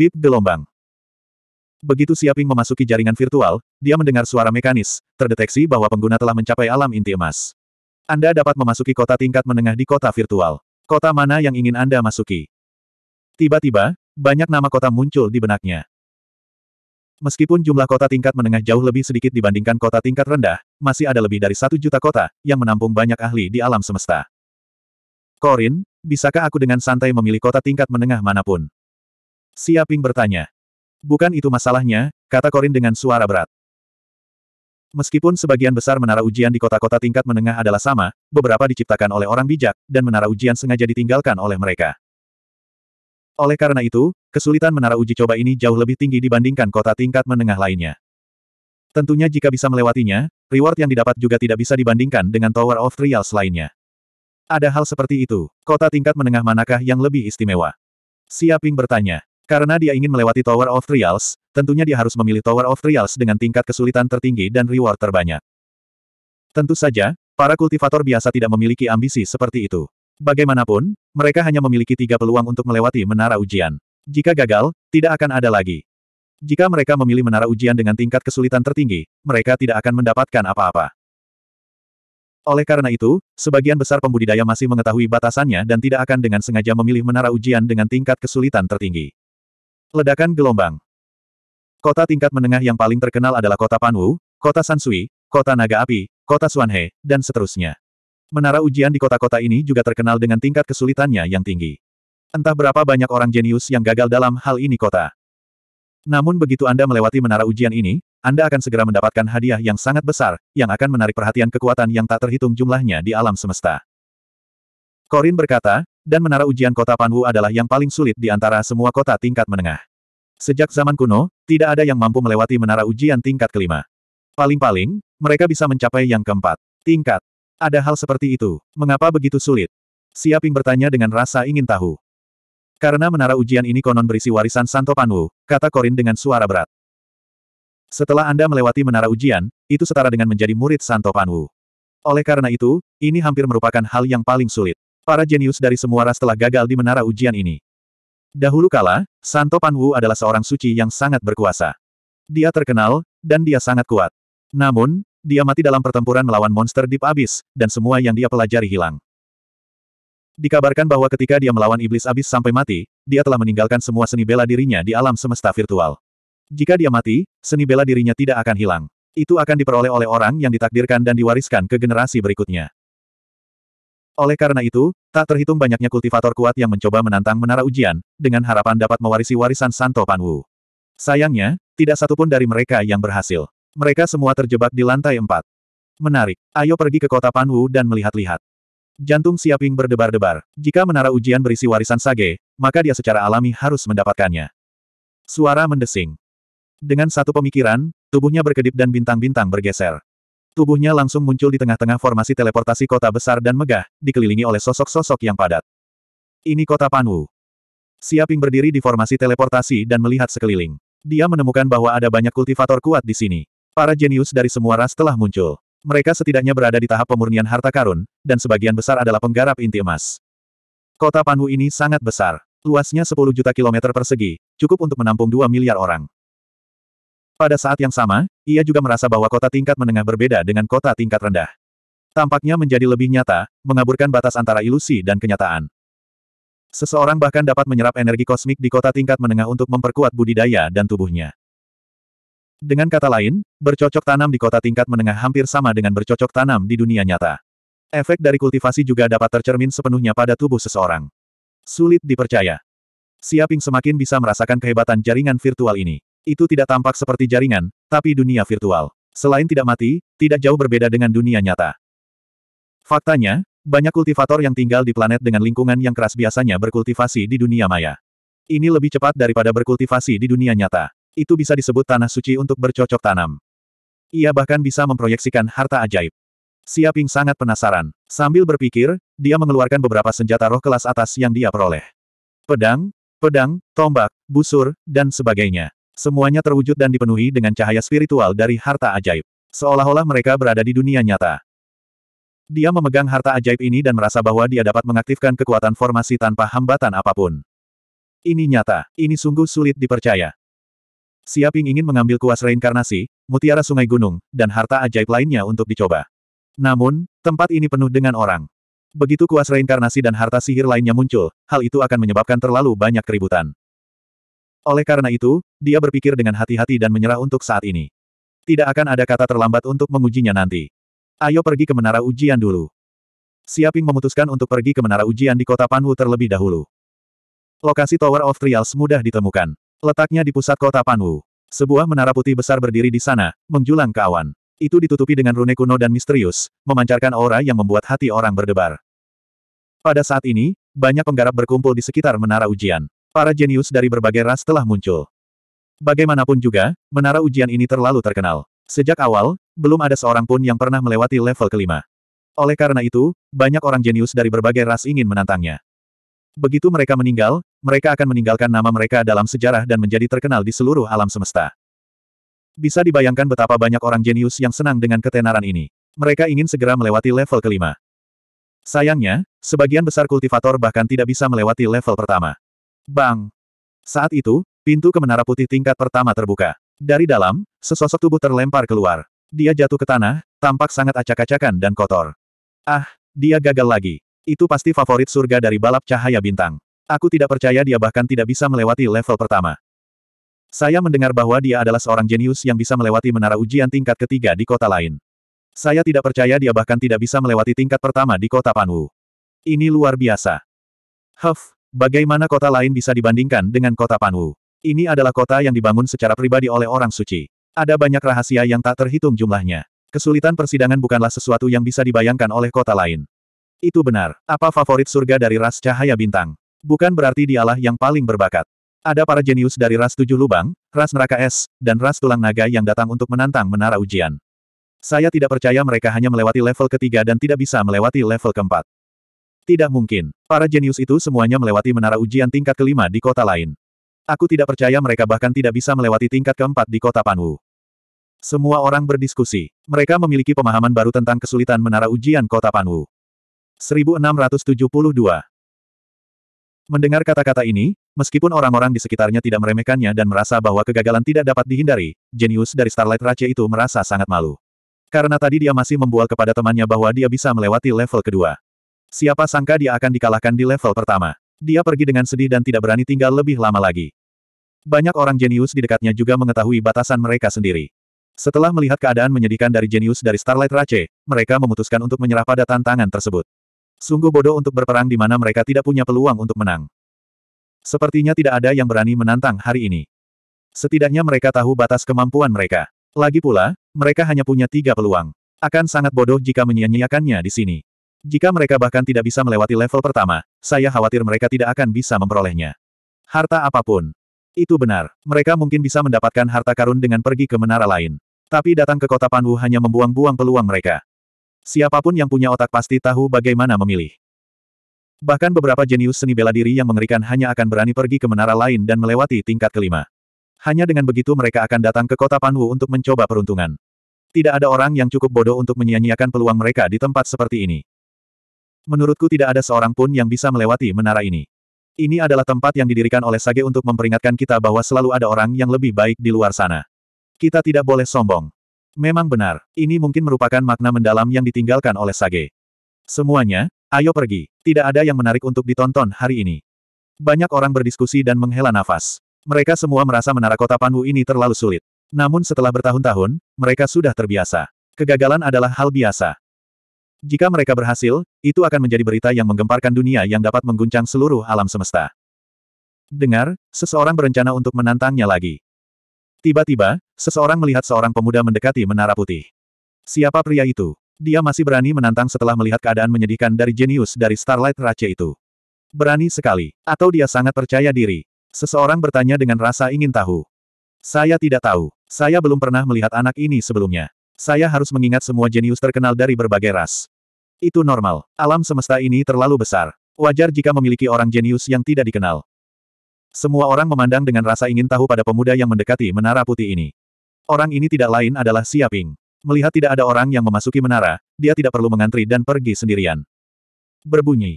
Bip gelombang. Begitu Siaping memasuki jaringan virtual, dia mendengar suara mekanis, terdeteksi bahwa pengguna telah mencapai alam inti emas. Anda dapat memasuki kota tingkat menengah di kota virtual. Kota mana yang ingin Anda masuki? Tiba-tiba, banyak nama kota muncul di benaknya. Meskipun jumlah kota tingkat menengah jauh lebih sedikit dibandingkan kota tingkat rendah, masih ada lebih dari satu juta kota, yang menampung banyak ahli di alam semesta. Korin, bisakah aku dengan santai memilih kota tingkat menengah manapun? Siaping bertanya. Bukan itu masalahnya, kata Korin dengan suara berat. Meskipun sebagian besar menara ujian di kota-kota tingkat menengah adalah sama, beberapa diciptakan oleh orang bijak, dan menara ujian sengaja ditinggalkan oleh mereka. Oleh karena itu, kesulitan menara uji coba ini jauh lebih tinggi dibandingkan kota tingkat menengah lainnya. Tentunya jika bisa melewatinya, reward yang didapat juga tidak bisa dibandingkan dengan Tower of Trials lainnya. Ada hal seperti itu, kota tingkat menengah manakah yang lebih istimewa? Siaping bertanya. Karena dia ingin melewati Tower of Trials, tentunya dia harus memilih Tower of Trials dengan tingkat kesulitan tertinggi dan reward terbanyak. Tentu saja, para kultivator biasa tidak memiliki ambisi seperti itu. Bagaimanapun, mereka hanya memiliki tiga peluang untuk melewati menara ujian. Jika gagal, tidak akan ada lagi. Jika mereka memilih menara ujian dengan tingkat kesulitan tertinggi, mereka tidak akan mendapatkan apa-apa. Oleh karena itu, sebagian besar pembudidaya masih mengetahui batasannya dan tidak akan dengan sengaja memilih menara ujian dengan tingkat kesulitan tertinggi. Ledakan gelombang. Kota tingkat menengah yang paling terkenal adalah kota Panwu, kota Sansui, kota Naga Api, kota Suanhe, dan seterusnya. Menara ujian di kota-kota ini juga terkenal dengan tingkat kesulitannya yang tinggi. Entah berapa banyak orang jenius yang gagal dalam hal ini kota. Namun begitu Anda melewati menara ujian ini, Anda akan segera mendapatkan hadiah yang sangat besar, yang akan menarik perhatian kekuatan yang tak terhitung jumlahnya di alam semesta. Korin berkata, dan menara ujian kota Panwu adalah yang paling sulit di antara semua kota tingkat menengah. Sejak zaman kuno, tidak ada yang mampu melewati menara ujian tingkat kelima. Paling-paling, mereka bisa mencapai yang keempat. Tingkat. Ada hal seperti itu. Mengapa begitu sulit? Siaping bertanya dengan rasa ingin tahu. Karena menara ujian ini konon berisi warisan Santo Panwu, kata Korin dengan suara berat. Setelah Anda melewati menara ujian, itu setara dengan menjadi murid Santo Panwu. Oleh karena itu, ini hampir merupakan hal yang paling sulit para jenius dari semua ras telah gagal di menara ujian ini. Dahulu kala, Santo Panwu adalah seorang suci yang sangat berkuasa. Dia terkenal, dan dia sangat kuat. Namun, dia mati dalam pertempuran melawan monster Deep Abyss, dan semua yang dia pelajari hilang. Dikabarkan bahwa ketika dia melawan iblis abis sampai mati, dia telah meninggalkan semua seni bela dirinya di alam semesta virtual. Jika dia mati, seni bela dirinya tidak akan hilang. Itu akan diperoleh oleh orang yang ditakdirkan dan diwariskan ke generasi berikutnya. Oleh karena itu, tak terhitung banyaknya kultivator kuat yang mencoba menantang menara ujian, dengan harapan dapat mewarisi warisan Santo Panwu. Sayangnya, tidak satupun dari mereka yang berhasil. Mereka semua terjebak di lantai empat. Menarik, ayo pergi ke kota Panwu dan melihat-lihat. Jantung Siaping berdebar-debar. Jika menara ujian berisi warisan sage, maka dia secara alami harus mendapatkannya. Suara mendesing. Dengan satu pemikiran, tubuhnya berkedip dan bintang-bintang bergeser. Tubuhnya langsung muncul di tengah-tengah formasi teleportasi kota besar dan megah, dikelilingi oleh sosok-sosok yang padat. Ini kota Panwu. Siaping berdiri di formasi teleportasi dan melihat sekeliling. Dia menemukan bahwa ada banyak kultivator kuat di sini. Para jenius dari semua ras telah muncul. Mereka setidaknya berada di tahap pemurnian harta karun, dan sebagian besar adalah penggarap inti emas. Kota Panwu ini sangat besar. Luasnya 10 juta kilometer persegi, cukup untuk menampung 2 miliar orang. Pada saat yang sama, ia juga merasa bahwa kota tingkat menengah berbeda dengan kota tingkat rendah. Tampaknya menjadi lebih nyata, mengaburkan batas antara ilusi dan kenyataan. Seseorang bahkan dapat menyerap energi kosmik di kota tingkat menengah untuk memperkuat budidaya dan tubuhnya. Dengan kata lain, bercocok tanam di kota tingkat menengah hampir sama dengan bercocok tanam di dunia nyata. Efek dari kultivasi juga dapat tercermin sepenuhnya pada tubuh seseorang. Sulit dipercaya. Siaping semakin bisa merasakan kehebatan jaringan virtual ini. Itu tidak tampak seperti jaringan, tapi dunia virtual. Selain tidak mati, tidak jauh berbeda dengan dunia nyata. Faktanya, banyak kultivator yang tinggal di planet dengan lingkungan yang keras biasanya berkultivasi di dunia maya. Ini lebih cepat daripada berkultivasi di dunia nyata. Itu bisa disebut tanah suci untuk bercocok tanam. Ia bahkan bisa memproyeksikan harta ajaib. Siaping sangat penasaran. Sambil berpikir, dia mengeluarkan beberapa senjata roh kelas atas yang dia peroleh. Pedang, pedang, tombak, busur, dan sebagainya. Semuanya terwujud dan dipenuhi dengan cahaya spiritual dari harta ajaib. Seolah-olah mereka berada di dunia nyata. Dia memegang harta ajaib ini dan merasa bahwa dia dapat mengaktifkan kekuatan formasi tanpa hambatan apapun. Ini nyata, ini sungguh sulit dipercaya. Siaping ingin mengambil kuas reinkarnasi, mutiara sungai gunung, dan harta ajaib lainnya untuk dicoba. Namun, tempat ini penuh dengan orang. Begitu kuas reinkarnasi dan harta sihir lainnya muncul, hal itu akan menyebabkan terlalu banyak keributan. Oleh karena itu, dia berpikir dengan hati-hati dan menyerah untuk saat ini. Tidak akan ada kata terlambat untuk mengujinya nanti. Ayo pergi ke menara ujian dulu. Siaping memutuskan untuk pergi ke menara ujian di kota Panwu terlebih dahulu. Lokasi Tower of Trials mudah ditemukan. Letaknya di pusat kota Panwu. Sebuah menara putih besar berdiri di sana, menjulang ke awan. Itu ditutupi dengan rune kuno dan misterius, memancarkan aura yang membuat hati orang berdebar. Pada saat ini, banyak penggarap berkumpul di sekitar menara ujian. Para jenius dari berbagai ras telah muncul. Bagaimanapun juga, menara ujian ini terlalu terkenal. Sejak awal, belum ada seorang pun yang pernah melewati level kelima. Oleh karena itu, banyak orang jenius dari berbagai ras ingin menantangnya. Begitu mereka meninggal, mereka akan meninggalkan nama mereka dalam sejarah dan menjadi terkenal di seluruh alam semesta. Bisa dibayangkan betapa banyak orang jenius yang senang dengan ketenaran ini. Mereka ingin segera melewati level kelima. Sayangnya, sebagian besar kultivator bahkan tidak bisa melewati level pertama. Bang! Saat itu, pintu ke menara putih tingkat pertama terbuka. Dari dalam, sesosok tubuh terlempar keluar. Dia jatuh ke tanah, tampak sangat acak-acakan dan kotor. Ah, dia gagal lagi. Itu pasti favorit surga dari balap cahaya bintang. Aku tidak percaya dia bahkan tidak bisa melewati level pertama. Saya mendengar bahwa dia adalah seorang jenius yang bisa melewati menara ujian tingkat ketiga di kota lain. Saya tidak percaya dia bahkan tidak bisa melewati tingkat pertama di kota Panwu. Ini luar biasa. Huff, Bagaimana kota lain bisa dibandingkan dengan kota Panwu? Ini adalah kota yang dibangun secara pribadi oleh orang suci. Ada banyak rahasia yang tak terhitung jumlahnya. Kesulitan persidangan bukanlah sesuatu yang bisa dibayangkan oleh kota lain. Itu benar. Apa favorit surga dari ras cahaya bintang? Bukan berarti dialah yang paling berbakat. Ada para jenius dari ras tujuh lubang, ras neraka es, dan ras tulang naga yang datang untuk menantang menara ujian. Saya tidak percaya mereka hanya melewati level ketiga dan tidak bisa melewati level keempat. Tidak mungkin. Para jenius itu semuanya melewati menara ujian tingkat kelima di kota lain. Aku tidak percaya mereka bahkan tidak bisa melewati tingkat keempat di kota Panwu. Semua orang berdiskusi. Mereka memiliki pemahaman baru tentang kesulitan menara ujian kota Panwu. 1672 Mendengar kata-kata ini, meskipun orang-orang di sekitarnya tidak meremehkannya dan merasa bahwa kegagalan tidak dapat dihindari, jenius dari Starlight Rache itu merasa sangat malu. Karena tadi dia masih membual kepada temannya bahwa dia bisa melewati level kedua. Siapa sangka dia akan dikalahkan di level pertama. Dia pergi dengan sedih dan tidak berani tinggal lebih lama lagi. Banyak orang jenius di dekatnya juga mengetahui batasan mereka sendiri. Setelah melihat keadaan menyedihkan dari jenius dari Starlight Race, mereka memutuskan untuk menyerah pada tantangan tersebut. Sungguh bodoh untuk berperang di mana mereka tidak punya peluang untuk menang. Sepertinya tidak ada yang berani menantang hari ini. Setidaknya mereka tahu batas kemampuan mereka. Lagi pula, mereka hanya punya tiga peluang. Akan sangat bodoh jika menyia-nyiakannya di sini. Jika mereka bahkan tidak bisa melewati level pertama, saya khawatir mereka tidak akan bisa memperolehnya. Harta apapun. Itu benar, mereka mungkin bisa mendapatkan harta karun dengan pergi ke menara lain. Tapi datang ke kota Panwu hanya membuang-buang peluang mereka. Siapapun yang punya otak pasti tahu bagaimana memilih. Bahkan beberapa jenius seni bela diri yang mengerikan hanya akan berani pergi ke menara lain dan melewati tingkat kelima. Hanya dengan begitu mereka akan datang ke kota Panwu untuk mencoba peruntungan. Tidak ada orang yang cukup bodoh untuk menyia-nyiakan peluang mereka di tempat seperti ini. Menurutku tidak ada seorang pun yang bisa melewati menara ini. Ini adalah tempat yang didirikan oleh Sage untuk memperingatkan kita bahwa selalu ada orang yang lebih baik di luar sana. Kita tidak boleh sombong. Memang benar, ini mungkin merupakan makna mendalam yang ditinggalkan oleh Sage. Semuanya, ayo pergi. Tidak ada yang menarik untuk ditonton hari ini. Banyak orang berdiskusi dan menghela nafas. Mereka semua merasa menara kota Panwu ini terlalu sulit. Namun setelah bertahun-tahun, mereka sudah terbiasa. Kegagalan adalah hal biasa. Jika mereka berhasil, itu akan menjadi berita yang menggemparkan dunia yang dapat mengguncang seluruh alam semesta. Dengar, seseorang berencana untuk menantangnya lagi. Tiba-tiba, seseorang melihat seorang pemuda mendekati menara putih. Siapa pria itu? Dia masih berani menantang setelah melihat keadaan menyedihkan dari jenius dari Starlight Rache itu. Berani sekali. Atau dia sangat percaya diri. Seseorang bertanya dengan rasa ingin tahu. Saya tidak tahu. Saya belum pernah melihat anak ini sebelumnya. Saya harus mengingat semua jenius terkenal dari berbagai ras. Itu normal. Alam semesta ini terlalu besar. Wajar jika memiliki orang jenius yang tidak dikenal. Semua orang memandang dengan rasa ingin tahu pada pemuda yang mendekati menara putih ini. Orang ini tidak lain adalah Siaping. Melihat tidak ada orang yang memasuki menara, dia tidak perlu mengantri dan pergi sendirian. Berbunyi.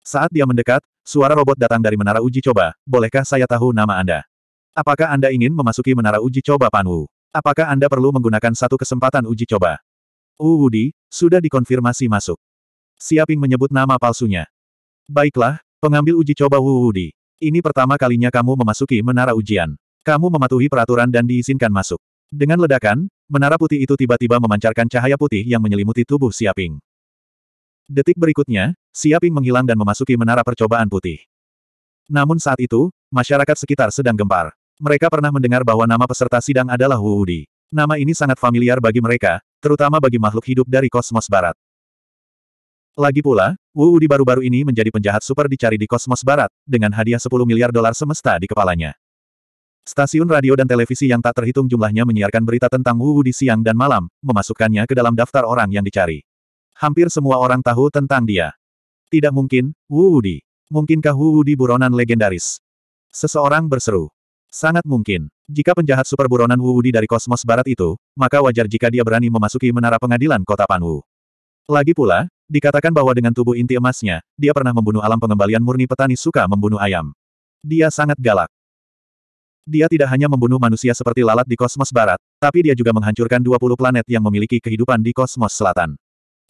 Saat dia mendekat, suara robot datang dari menara uji coba, bolehkah saya tahu nama Anda? Apakah Anda ingin memasuki menara uji coba Panwu? Apakah Anda perlu menggunakan satu kesempatan uji coba? Uudi, sudah dikonfirmasi masuk. Siaping menyebut nama palsunya. Baiklah, pengambil uji coba Uudi. Ini pertama kalinya kamu memasuki menara ujian. Kamu mematuhi peraturan dan diizinkan masuk. Dengan ledakan, menara putih itu tiba-tiba memancarkan cahaya putih yang menyelimuti tubuh Siaping. Detik berikutnya, Siaping menghilang dan memasuki menara percobaan putih. Namun saat itu, masyarakat sekitar sedang gempar. Mereka pernah mendengar bahwa nama peserta sidang adalah Wu Udi. Nama ini sangat familiar bagi mereka, terutama bagi makhluk hidup dari kosmos barat. Lagi pula, Wu Udi baru-baru ini menjadi penjahat super dicari di kosmos barat, dengan hadiah 10 miliar dolar semesta di kepalanya. Stasiun radio dan televisi yang tak terhitung jumlahnya menyiarkan berita tentang Wu Udi siang dan malam, memasukkannya ke dalam daftar orang yang dicari. Hampir semua orang tahu tentang dia. Tidak mungkin, Wu Udi. Mungkinkah Wu Udi buronan legendaris? Seseorang berseru. Sangat mungkin. Jika penjahat super buronan Wu Wudi dari kosmos barat itu, maka wajar jika dia berani memasuki menara pengadilan kota Panwu. Lagi pula, dikatakan bahwa dengan tubuh inti emasnya, dia pernah membunuh alam pengembalian murni petani suka membunuh ayam. Dia sangat galak. Dia tidak hanya membunuh manusia seperti lalat di kosmos barat, tapi dia juga menghancurkan 20 planet yang memiliki kehidupan di kosmos selatan.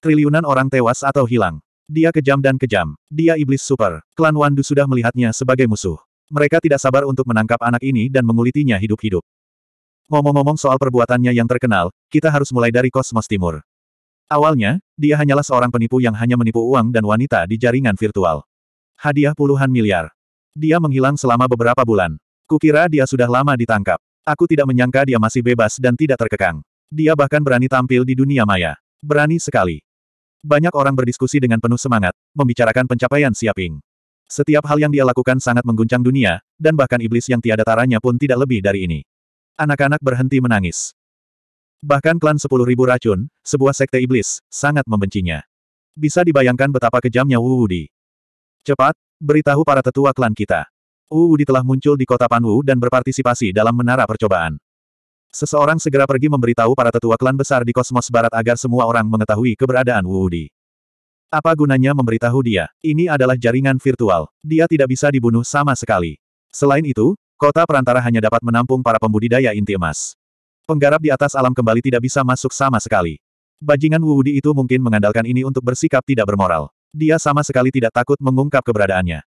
Triliunan orang tewas atau hilang. Dia kejam dan kejam. Dia iblis super. Klan Wandu sudah melihatnya sebagai musuh. Mereka tidak sabar untuk menangkap anak ini dan mengulitinya hidup-hidup. Ngomong-ngomong soal perbuatannya yang terkenal, kita harus mulai dari Kosmos Timur. Awalnya, dia hanyalah seorang penipu yang hanya menipu uang dan wanita di jaringan virtual. Hadiah puluhan miliar. Dia menghilang selama beberapa bulan. Kukira dia sudah lama ditangkap. Aku tidak menyangka dia masih bebas dan tidak terkekang. Dia bahkan berani tampil di dunia maya. Berani sekali. Banyak orang berdiskusi dengan penuh semangat, membicarakan pencapaian Siaping. Setiap hal yang dia lakukan sangat mengguncang dunia, dan bahkan iblis yang tiada taranya pun tidak lebih dari ini. Anak-anak berhenti menangis. Bahkan klan sepuluh ribu racun, sebuah sekte iblis, sangat membencinya. Bisa dibayangkan betapa kejamnya Wu Wudi. Cepat, beritahu para tetua klan kita. Wu Wudi telah muncul di kota Panwu dan berpartisipasi dalam menara percobaan. Seseorang segera pergi memberitahu para tetua klan besar di kosmos barat agar semua orang mengetahui keberadaan Wu Wudi. Apa gunanya memberitahu dia? Ini adalah jaringan virtual. Dia tidak bisa dibunuh sama sekali. Selain itu, kota perantara hanya dapat menampung para pembudidaya inti emas. Penggarap di atas alam kembali tidak bisa masuk sama sekali. Bajingan Wuudi itu mungkin mengandalkan ini untuk bersikap tidak bermoral. Dia sama sekali tidak takut mengungkap keberadaannya.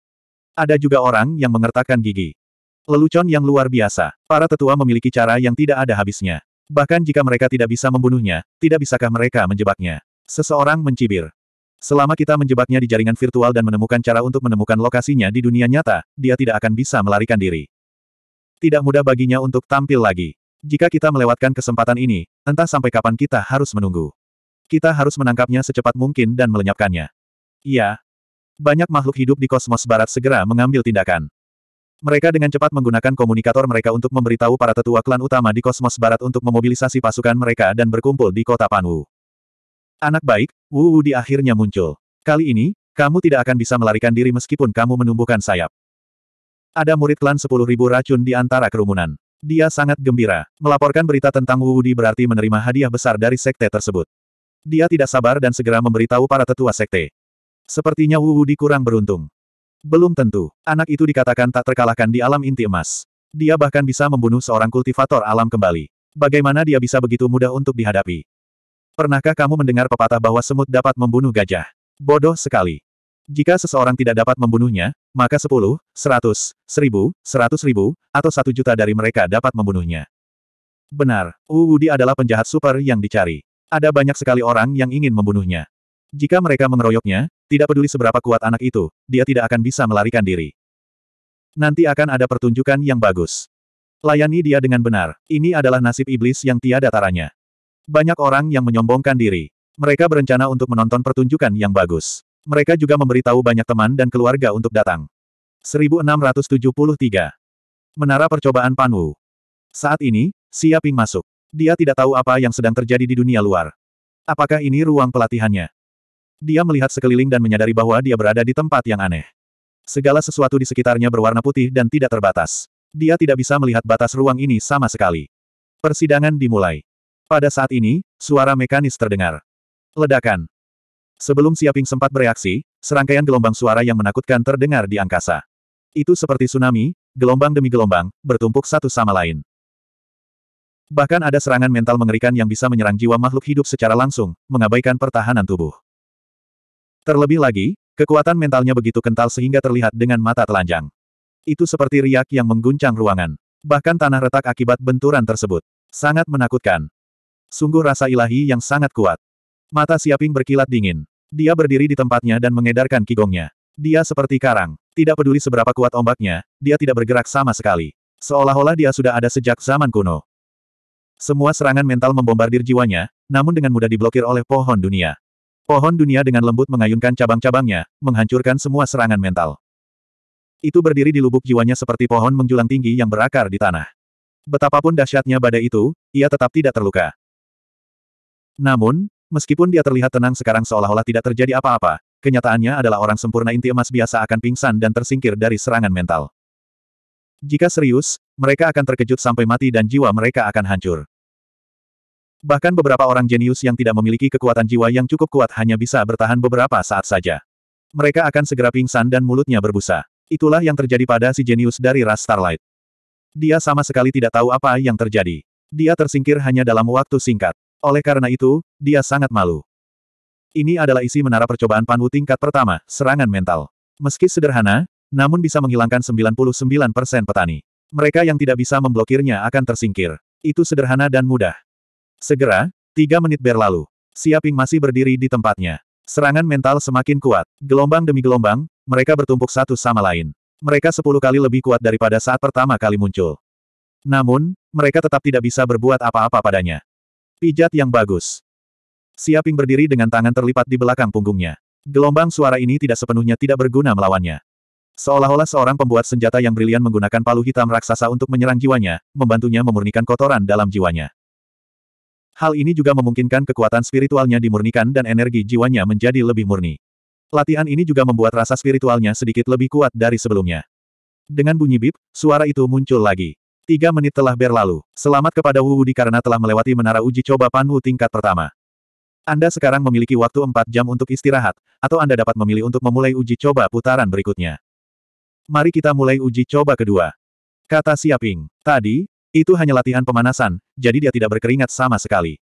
Ada juga orang yang mengertakkan gigi. Lelucon yang luar biasa. Para tetua memiliki cara yang tidak ada habisnya. Bahkan jika mereka tidak bisa membunuhnya, tidak bisakah mereka menjebaknya? Seseorang mencibir. Selama kita menjebaknya di jaringan virtual dan menemukan cara untuk menemukan lokasinya di dunia nyata, dia tidak akan bisa melarikan diri. Tidak mudah baginya untuk tampil lagi. Jika kita melewatkan kesempatan ini, entah sampai kapan kita harus menunggu. Kita harus menangkapnya secepat mungkin dan melenyapkannya. Iya. Banyak makhluk hidup di kosmos barat segera mengambil tindakan. Mereka dengan cepat menggunakan komunikator mereka untuk memberitahu para tetua klan utama di kosmos barat untuk memobilisasi pasukan mereka dan berkumpul di kota Panwu. Anak baik, Wu di akhirnya muncul. Kali ini, kamu tidak akan bisa melarikan diri meskipun kamu menumbuhkan sayap. Ada murid klan ribu racun di antara kerumunan. Dia sangat gembira. Melaporkan berita tentang Wu Di berarti menerima hadiah besar dari sekte tersebut. Dia tidak sabar dan segera memberitahu para tetua sekte. Sepertinya Wu Di kurang beruntung. Belum tentu, anak itu dikatakan tak terkalahkan di alam inti emas. Dia bahkan bisa membunuh seorang kultivator alam kembali. Bagaimana dia bisa begitu mudah untuk dihadapi? Pernahkah kamu mendengar pepatah bahwa semut dapat membunuh gajah? Bodoh sekali. Jika seseorang tidak dapat membunuhnya, maka sepuluh, seratus, seribu, seratus ribu, atau satu juta dari mereka dapat membunuhnya. Benar, Uwudi adalah penjahat super yang dicari. Ada banyak sekali orang yang ingin membunuhnya. Jika mereka mengeroyoknya, tidak peduli seberapa kuat anak itu, dia tidak akan bisa melarikan diri. Nanti akan ada pertunjukan yang bagus. Layani dia dengan benar, ini adalah nasib iblis yang tiada taranya. Banyak orang yang menyombongkan diri. Mereka berencana untuk menonton pertunjukan yang bagus. Mereka juga memberitahu banyak teman dan keluarga untuk datang. 1673. Menara Percobaan Panwu. Saat ini, Xia Ping masuk. Dia tidak tahu apa yang sedang terjadi di dunia luar. Apakah ini ruang pelatihannya? Dia melihat sekeliling dan menyadari bahwa dia berada di tempat yang aneh. Segala sesuatu di sekitarnya berwarna putih dan tidak terbatas. Dia tidak bisa melihat batas ruang ini sama sekali. Persidangan dimulai. Pada saat ini, suara mekanis terdengar. Ledakan. Sebelum Siaping sempat bereaksi, serangkaian gelombang suara yang menakutkan terdengar di angkasa. Itu seperti tsunami, gelombang demi gelombang, bertumpuk satu sama lain. Bahkan ada serangan mental mengerikan yang bisa menyerang jiwa makhluk hidup secara langsung, mengabaikan pertahanan tubuh. Terlebih lagi, kekuatan mentalnya begitu kental sehingga terlihat dengan mata telanjang. Itu seperti riak yang mengguncang ruangan. Bahkan tanah retak akibat benturan tersebut. Sangat menakutkan. Sungguh rasa ilahi yang sangat kuat. Mata Siaping berkilat dingin. Dia berdiri di tempatnya dan mengedarkan kigongnya. Dia seperti karang. Tidak peduli seberapa kuat ombaknya, dia tidak bergerak sama sekali. Seolah-olah dia sudah ada sejak zaman kuno. Semua serangan mental membombardir jiwanya, namun dengan mudah diblokir oleh pohon dunia. Pohon dunia dengan lembut mengayunkan cabang-cabangnya, menghancurkan semua serangan mental. Itu berdiri di lubuk jiwanya seperti pohon menjulang tinggi yang berakar di tanah. Betapapun dahsyatnya badai itu, ia tetap tidak terluka. Namun, meskipun dia terlihat tenang sekarang seolah-olah tidak terjadi apa-apa, kenyataannya adalah orang sempurna inti emas biasa akan pingsan dan tersingkir dari serangan mental. Jika serius, mereka akan terkejut sampai mati dan jiwa mereka akan hancur. Bahkan beberapa orang jenius yang tidak memiliki kekuatan jiwa yang cukup kuat hanya bisa bertahan beberapa saat saja. Mereka akan segera pingsan dan mulutnya berbusa. Itulah yang terjadi pada si jenius dari ras Starlight. Dia sama sekali tidak tahu apa yang terjadi. Dia tersingkir hanya dalam waktu singkat. Oleh karena itu, dia sangat malu. Ini adalah isi menara percobaan Panwu tingkat pertama, serangan mental. Meski sederhana, namun bisa menghilangkan 99% petani. Mereka yang tidak bisa memblokirnya akan tersingkir. Itu sederhana dan mudah. Segera, tiga menit berlalu. Siaping masih berdiri di tempatnya. Serangan mental semakin kuat. Gelombang demi gelombang, mereka bertumpuk satu sama lain. Mereka sepuluh kali lebih kuat daripada saat pertama kali muncul. Namun, mereka tetap tidak bisa berbuat apa-apa padanya. Pijat yang bagus. Siaping berdiri dengan tangan terlipat di belakang punggungnya. Gelombang suara ini tidak sepenuhnya tidak berguna melawannya. Seolah-olah seorang pembuat senjata yang brilian menggunakan palu hitam raksasa untuk menyerang jiwanya, membantunya memurnikan kotoran dalam jiwanya. Hal ini juga memungkinkan kekuatan spiritualnya dimurnikan dan energi jiwanya menjadi lebih murni. Latihan ini juga membuat rasa spiritualnya sedikit lebih kuat dari sebelumnya. Dengan bunyi bip, suara itu muncul lagi. Tiga menit telah berlalu. Selamat kepada Wu Wudi karena telah melewati menara uji coba panwu tingkat pertama. Anda sekarang memiliki waktu empat jam untuk istirahat, atau Anda dapat memilih untuk memulai uji coba putaran berikutnya. Mari kita mulai uji coba kedua. Kata Siaping. Tadi, itu hanya latihan pemanasan, jadi dia tidak berkeringat sama sekali.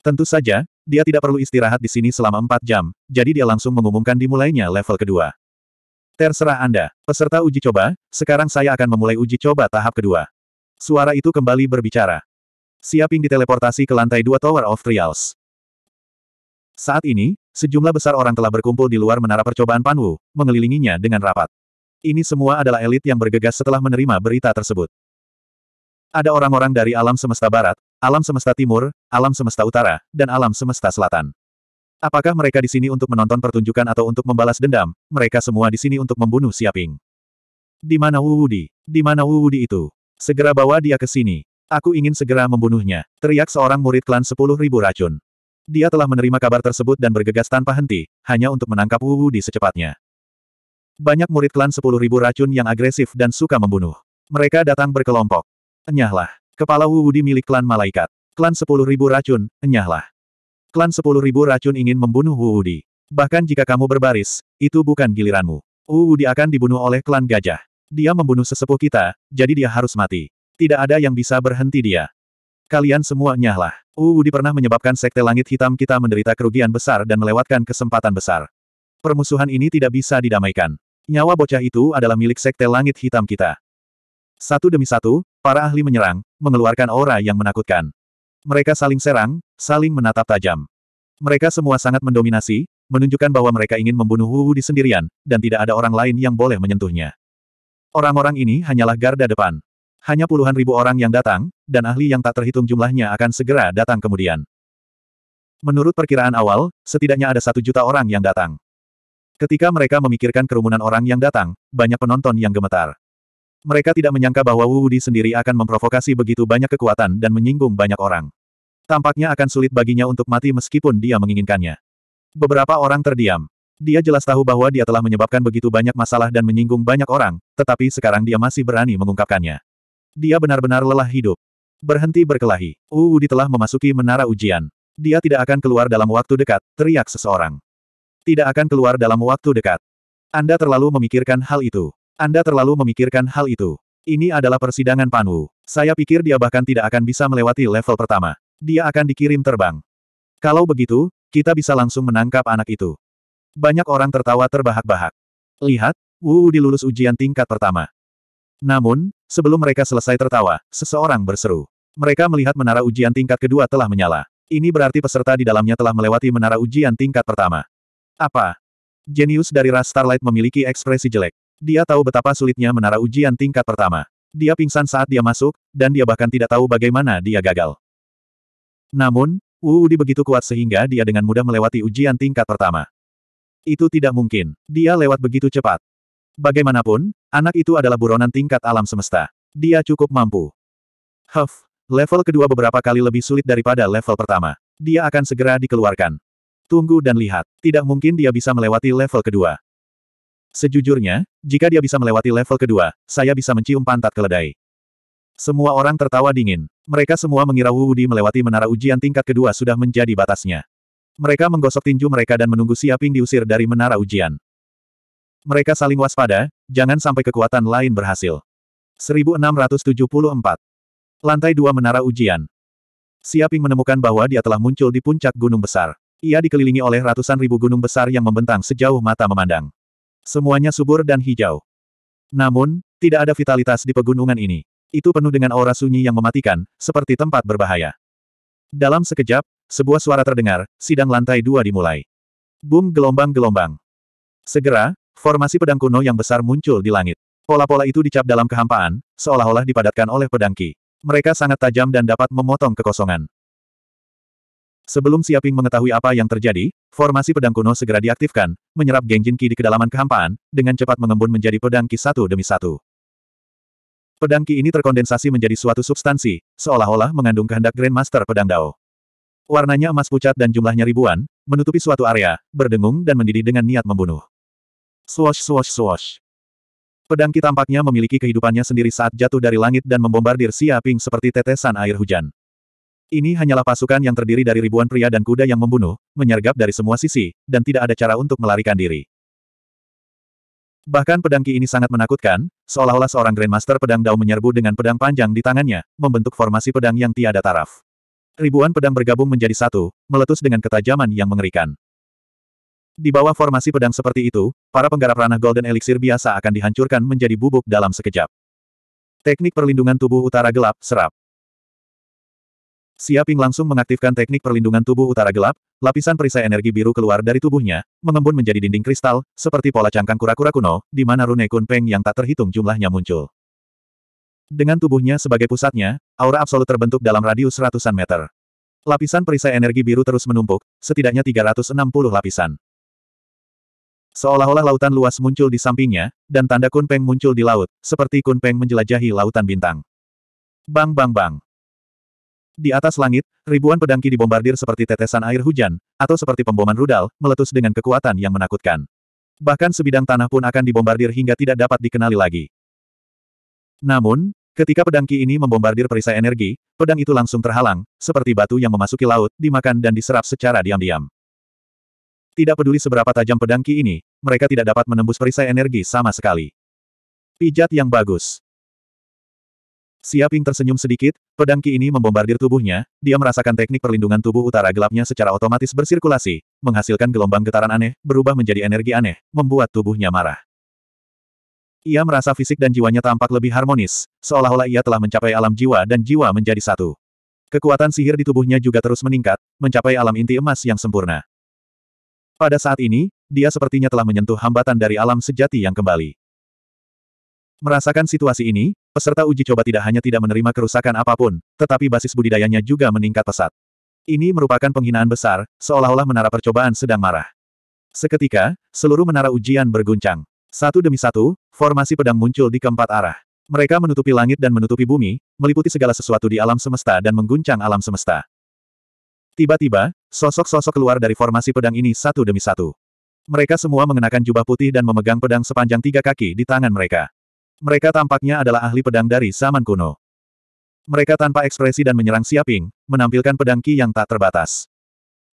Tentu saja, dia tidak perlu istirahat di sini selama empat jam, jadi dia langsung mengumumkan dimulainya level kedua. Terserah Anda, peserta uji coba, sekarang saya akan memulai uji coba tahap kedua. Suara itu kembali berbicara. Siaping diteleportasi ke lantai dua Tower of Trials. Saat ini, sejumlah besar orang telah berkumpul di luar menara percobaan Panwu, mengelilinginya dengan rapat. Ini semua adalah elit yang bergegas setelah menerima berita tersebut. Ada orang-orang dari alam semesta barat, alam semesta timur, alam semesta utara, dan alam semesta selatan. Apakah mereka di sini untuk menonton pertunjukan atau untuk membalas dendam? Mereka semua di sini untuk membunuh Siaping. Di mana Wu Di mana Wu Di itu? Segera bawa dia ke sini. Aku ingin segera membunuhnya, teriak seorang murid klan sepuluh ribu racun. Dia telah menerima kabar tersebut dan bergegas tanpa henti, hanya untuk menangkap Wu Wu di secepatnya. Banyak murid klan sepuluh ribu racun yang agresif dan suka membunuh. Mereka datang berkelompok. Enyahlah. Kepala Wu Wu di milik klan malaikat. Klan sepuluh ribu racun, enyahlah. Klan sepuluh ribu racun ingin membunuh Wu Wu Di. Bahkan jika kamu berbaris, itu bukan giliranmu. Wu Wu Di akan dibunuh oleh klan gajah. Dia membunuh sesepuh kita, jadi dia harus mati. Tidak ada yang bisa berhenti dia. Kalian semua nyahlah. di pernah menyebabkan Sekte Langit Hitam kita menderita kerugian besar dan melewatkan kesempatan besar. Permusuhan ini tidak bisa didamaikan. Nyawa bocah itu adalah milik Sekte Langit Hitam kita. Satu demi satu, para ahli menyerang, mengeluarkan aura yang menakutkan. Mereka saling serang, saling menatap tajam. Mereka semua sangat mendominasi, menunjukkan bahwa mereka ingin membunuh Wu Di sendirian, dan tidak ada orang lain yang boleh menyentuhnya. Orang-orang ini hanyalah garda depan. Hanya puluhan ribu orang yang datang, dan ahli yang tak terhitung jumlahnya akan segera datang kemudian. Menurut perkiraan awal, setidaknya ada satu juta orang yang datang. Ketika mereka memikirkan kerumunan orang yang datang, banyak penonton yang gemetar. Mereka tidak menyangka bahwa Wu Wudi sendiri akan memprovokasi begitu banyak kekuatan dan menyinggung banyak orang. Tampaknya akan sulit baginya untuk mati meskipun dia menginginkannya. Beberapa orang terdiam. Dia jelas tahu bahwa dia telah menyebabkan begitu banyak masalah dan menyinggung banyak orang, tetapi sekarang dia masih berani mengungkapkannya. Dia benar-benar lelah hidup. Berhenti berkelahi. di telah memasuki menara ujian. Dia tidak akan keluar dalam waktu dekat, teriak seseorang. Tidak akan keluar dalam waktu dekat. Anda terlalu memikirkan hal itu. Anda terlalu memikirkan hal itu. Ini adalah persidangan Panwu. Saya pikir dia bahkan tidak akan bisa melewati level pertama. Dia akan dikirim terbang. Kalau begitu, kita bisa langsung menangkap anak itu. Banyak orang tertawa terbahak-bahak. Lihat, Wu dilulus ujian tingkat pertama. Namun, sebelum mereka selesai tertawa, seseorang berseru. Mereka melihat menara ujian tingkat kedua telah menyala. Ini berarti peserta di dalamnya telah melewati menara ujian tingkat pertama. Apa? Genius dari ras Starlight memiliki ekspresi jelek. Dia tahu betapa sulitnya menara ujian tingkat pertama. Dia pingsan saat dia masuk, dan dia bahkan tidak tahu bagaimana dia gagal. Namun, Wu di begitu kuat sehingga dia dengan mudah melewati ujian tingkat pertama. Itu tidak mungkin. Dia lewat begitu cepat. Bagaimanapun, anak itu adalah buronan tingkat alam semesta. Dia cukup mampu. Huff, level kedua beberapa kali lebih sulit daripada level pertama. Dia akan segera dikeluarkan. Tunggu dan lihat. Tidak mungkin dia bisa melewati level kedua. Sejujurnya, jika dia bisa melewati level kedua, saya bisa mencium pantat keledai. Semua orang tertawa dingin. Mereka semua mengira Wu Wudi melewati menara ujian tingkat kedua sudah menjadi batasnya. Mereka menggosok tinju mereka dan menunggu Siaping diusir dari menara ujian. Mereka saling waspada, jangan sampai kekuatan lain berhasil. 1674. Lantai dua menara ujian. Siaping menemukan bahwa dia telah muncul di puncak gunung besar. Ia dikelilingi oleh ratusan ribu gunung besar yang membentang sejauh mata memandang. Semuanya subur dan hijau. Namun, tidak ada vitalitas di pegunungan ini. Itu penuh dengan aura sunyi yang mematikan, seperti tempat berbahaya. Dalam sekejap, sebuah suara terdengar, sidang lantai dua dimulai. Boom gelombang-gelombang. Segera, formasi pedang kuno yang besar muncul di langit. Pola-pola itu dicap dalam kehampaan, seolah-olah dipadatkan oleh pedangki. Mereka sangat tajam dan dapat memotong kekosongan. Sebelum Siaping mengetahui apa yang terjadi, formasi pedang kuno segera diaktifkan, menyerap Genjin Ki di kedalaman kehampaan, dengan cepat mengembun menjadi pedang Ki satu demi satu. Pedang Ki ini terkondensasi menjadi suatu substansi, seolah-olah mengandung kehendak Grandmaster Pedang Dao. Warnanya emas pucat dan jumlahnya ribuan, menutupi suatu area, berdengung dan mendidih dengan niat membunuh. Swosh swosh swosh. Pedang Ki tampaknya memiliki kehidupannya sendiri saat jatuh dari langit dan membombardir siaping seperti tetesan air hujan. Ini hanyalah pasukan yang terdiri dari ribuan pria dan kuda yang membunuh, menyergap dari semua sisi, dan tidak ada cara untuk melarikan diri. Bahkan pedangki ini sangat menakutkan, seolah-olah seorang Grandmaster pedang Dao menyerbu dengan pedang panjang di tangannya, membentuk formasi pedang yang tiada taraf. Ribuan pedang bergabung menjadi satu, meletus dengan ketajaman yang mengerikan. Di bawah formasi pedang seperti itu, para penggarap ranah Golden Elixir biasa akan dihancurkan menjadi bubuk dalam sekejap. Teknik perlindungan tubuh utara gelap, serap. Siaping langsung mengaktifkan teknik perlindungan tubuh utara gelap, lapisan perisai energi biru keluar dari tubuhnya, mengembun menjadi dinding kristal, seperti pola cangkang kura-kura kuno, di mana rune Kunpeng yang tak terhitung jumlahnya muncul. Dengan tubuhnya sebagai pusatnya, aura absolut terbentuk dalam radius ratusan meter. Lapisan perisai energi biru terus menumpuk, setidaknya 360 lapisan. Seolah-olah lautan luas muncul di sampingnya, dan tanda kunpeng muncul di laut, seperti kunpeng menjelajahi lautan bintang. Bang bang bang. Di atas langit, ribuan pedangki dibombardir seperti tetesan air hujan, atau seperti pemboman rudal, meletus dengan kekuatan yang menakutkan. Bahkan sebidang tanah pun akan dibombardir hingga tidak dapat dikenali lagi. Namun, ketika pedang Ki ini membombardir perisai energi, pedang itu langsung terhalang, seperti batu yang memasuki laut, dimakan dan diserap secara diam-diam. Tidak peduli seberapa tajam pedang Ki ini, mereka tidak dapat menembus perisai energi sama sekali. Pijat yang bagus. Siaping tersenyum sedikit, pedang Ki ini membombardir tubuhnya, dia merasakan teknik perlindungan tubuh utara gelapnya secara otomatis bersirkulasi, menghasilkan gelombang getaran aneh, berubah menjadi energi aneh, membuat tubuhnya marah. Ia merasa fisik dan jiwanya tampak lebih harmonis, seolah-olah ia telah mencapai alam jiwa dan jiwa menjadi satu. Kekuatan sihir di tubuhnya juga terus meningkat, mencapai alam inti emas yang sempurna. Pada saat ini, dia sepertinya telah menyentuh hambatan dari alam sejati yang kembali. Merasakan situasi ini, peserta uji coba tidak hanya tidak menerima kerusakan apapun, tetapi basis budidayanya juga meningkat pesat. Ini merupakan penghinaan besar, seolah-olah menara percobaan sedang marah. Seketika, seluruh menara ujian berguncang. Satu demi satu, formasi pedang muncul di keempat arah. Mereka menutupi langit dan menutupi bumi, meliputi segala sesuatu di alam semesta dan mengguncang alam semesta. Tiba-tiba, sosok-sosok keluar dari formasi pedang ini satu demi satu. Mereka semua mengenakan jubah putih dan memegang pedang sepanjang tiga kaki di tangan mereka. Mereka tampaknya adalah ahli pedang dari zaman kuno. Mereka tanpa ekspresi dan menyerang Siaping, menampilkan pedang ki yang tak terbatas.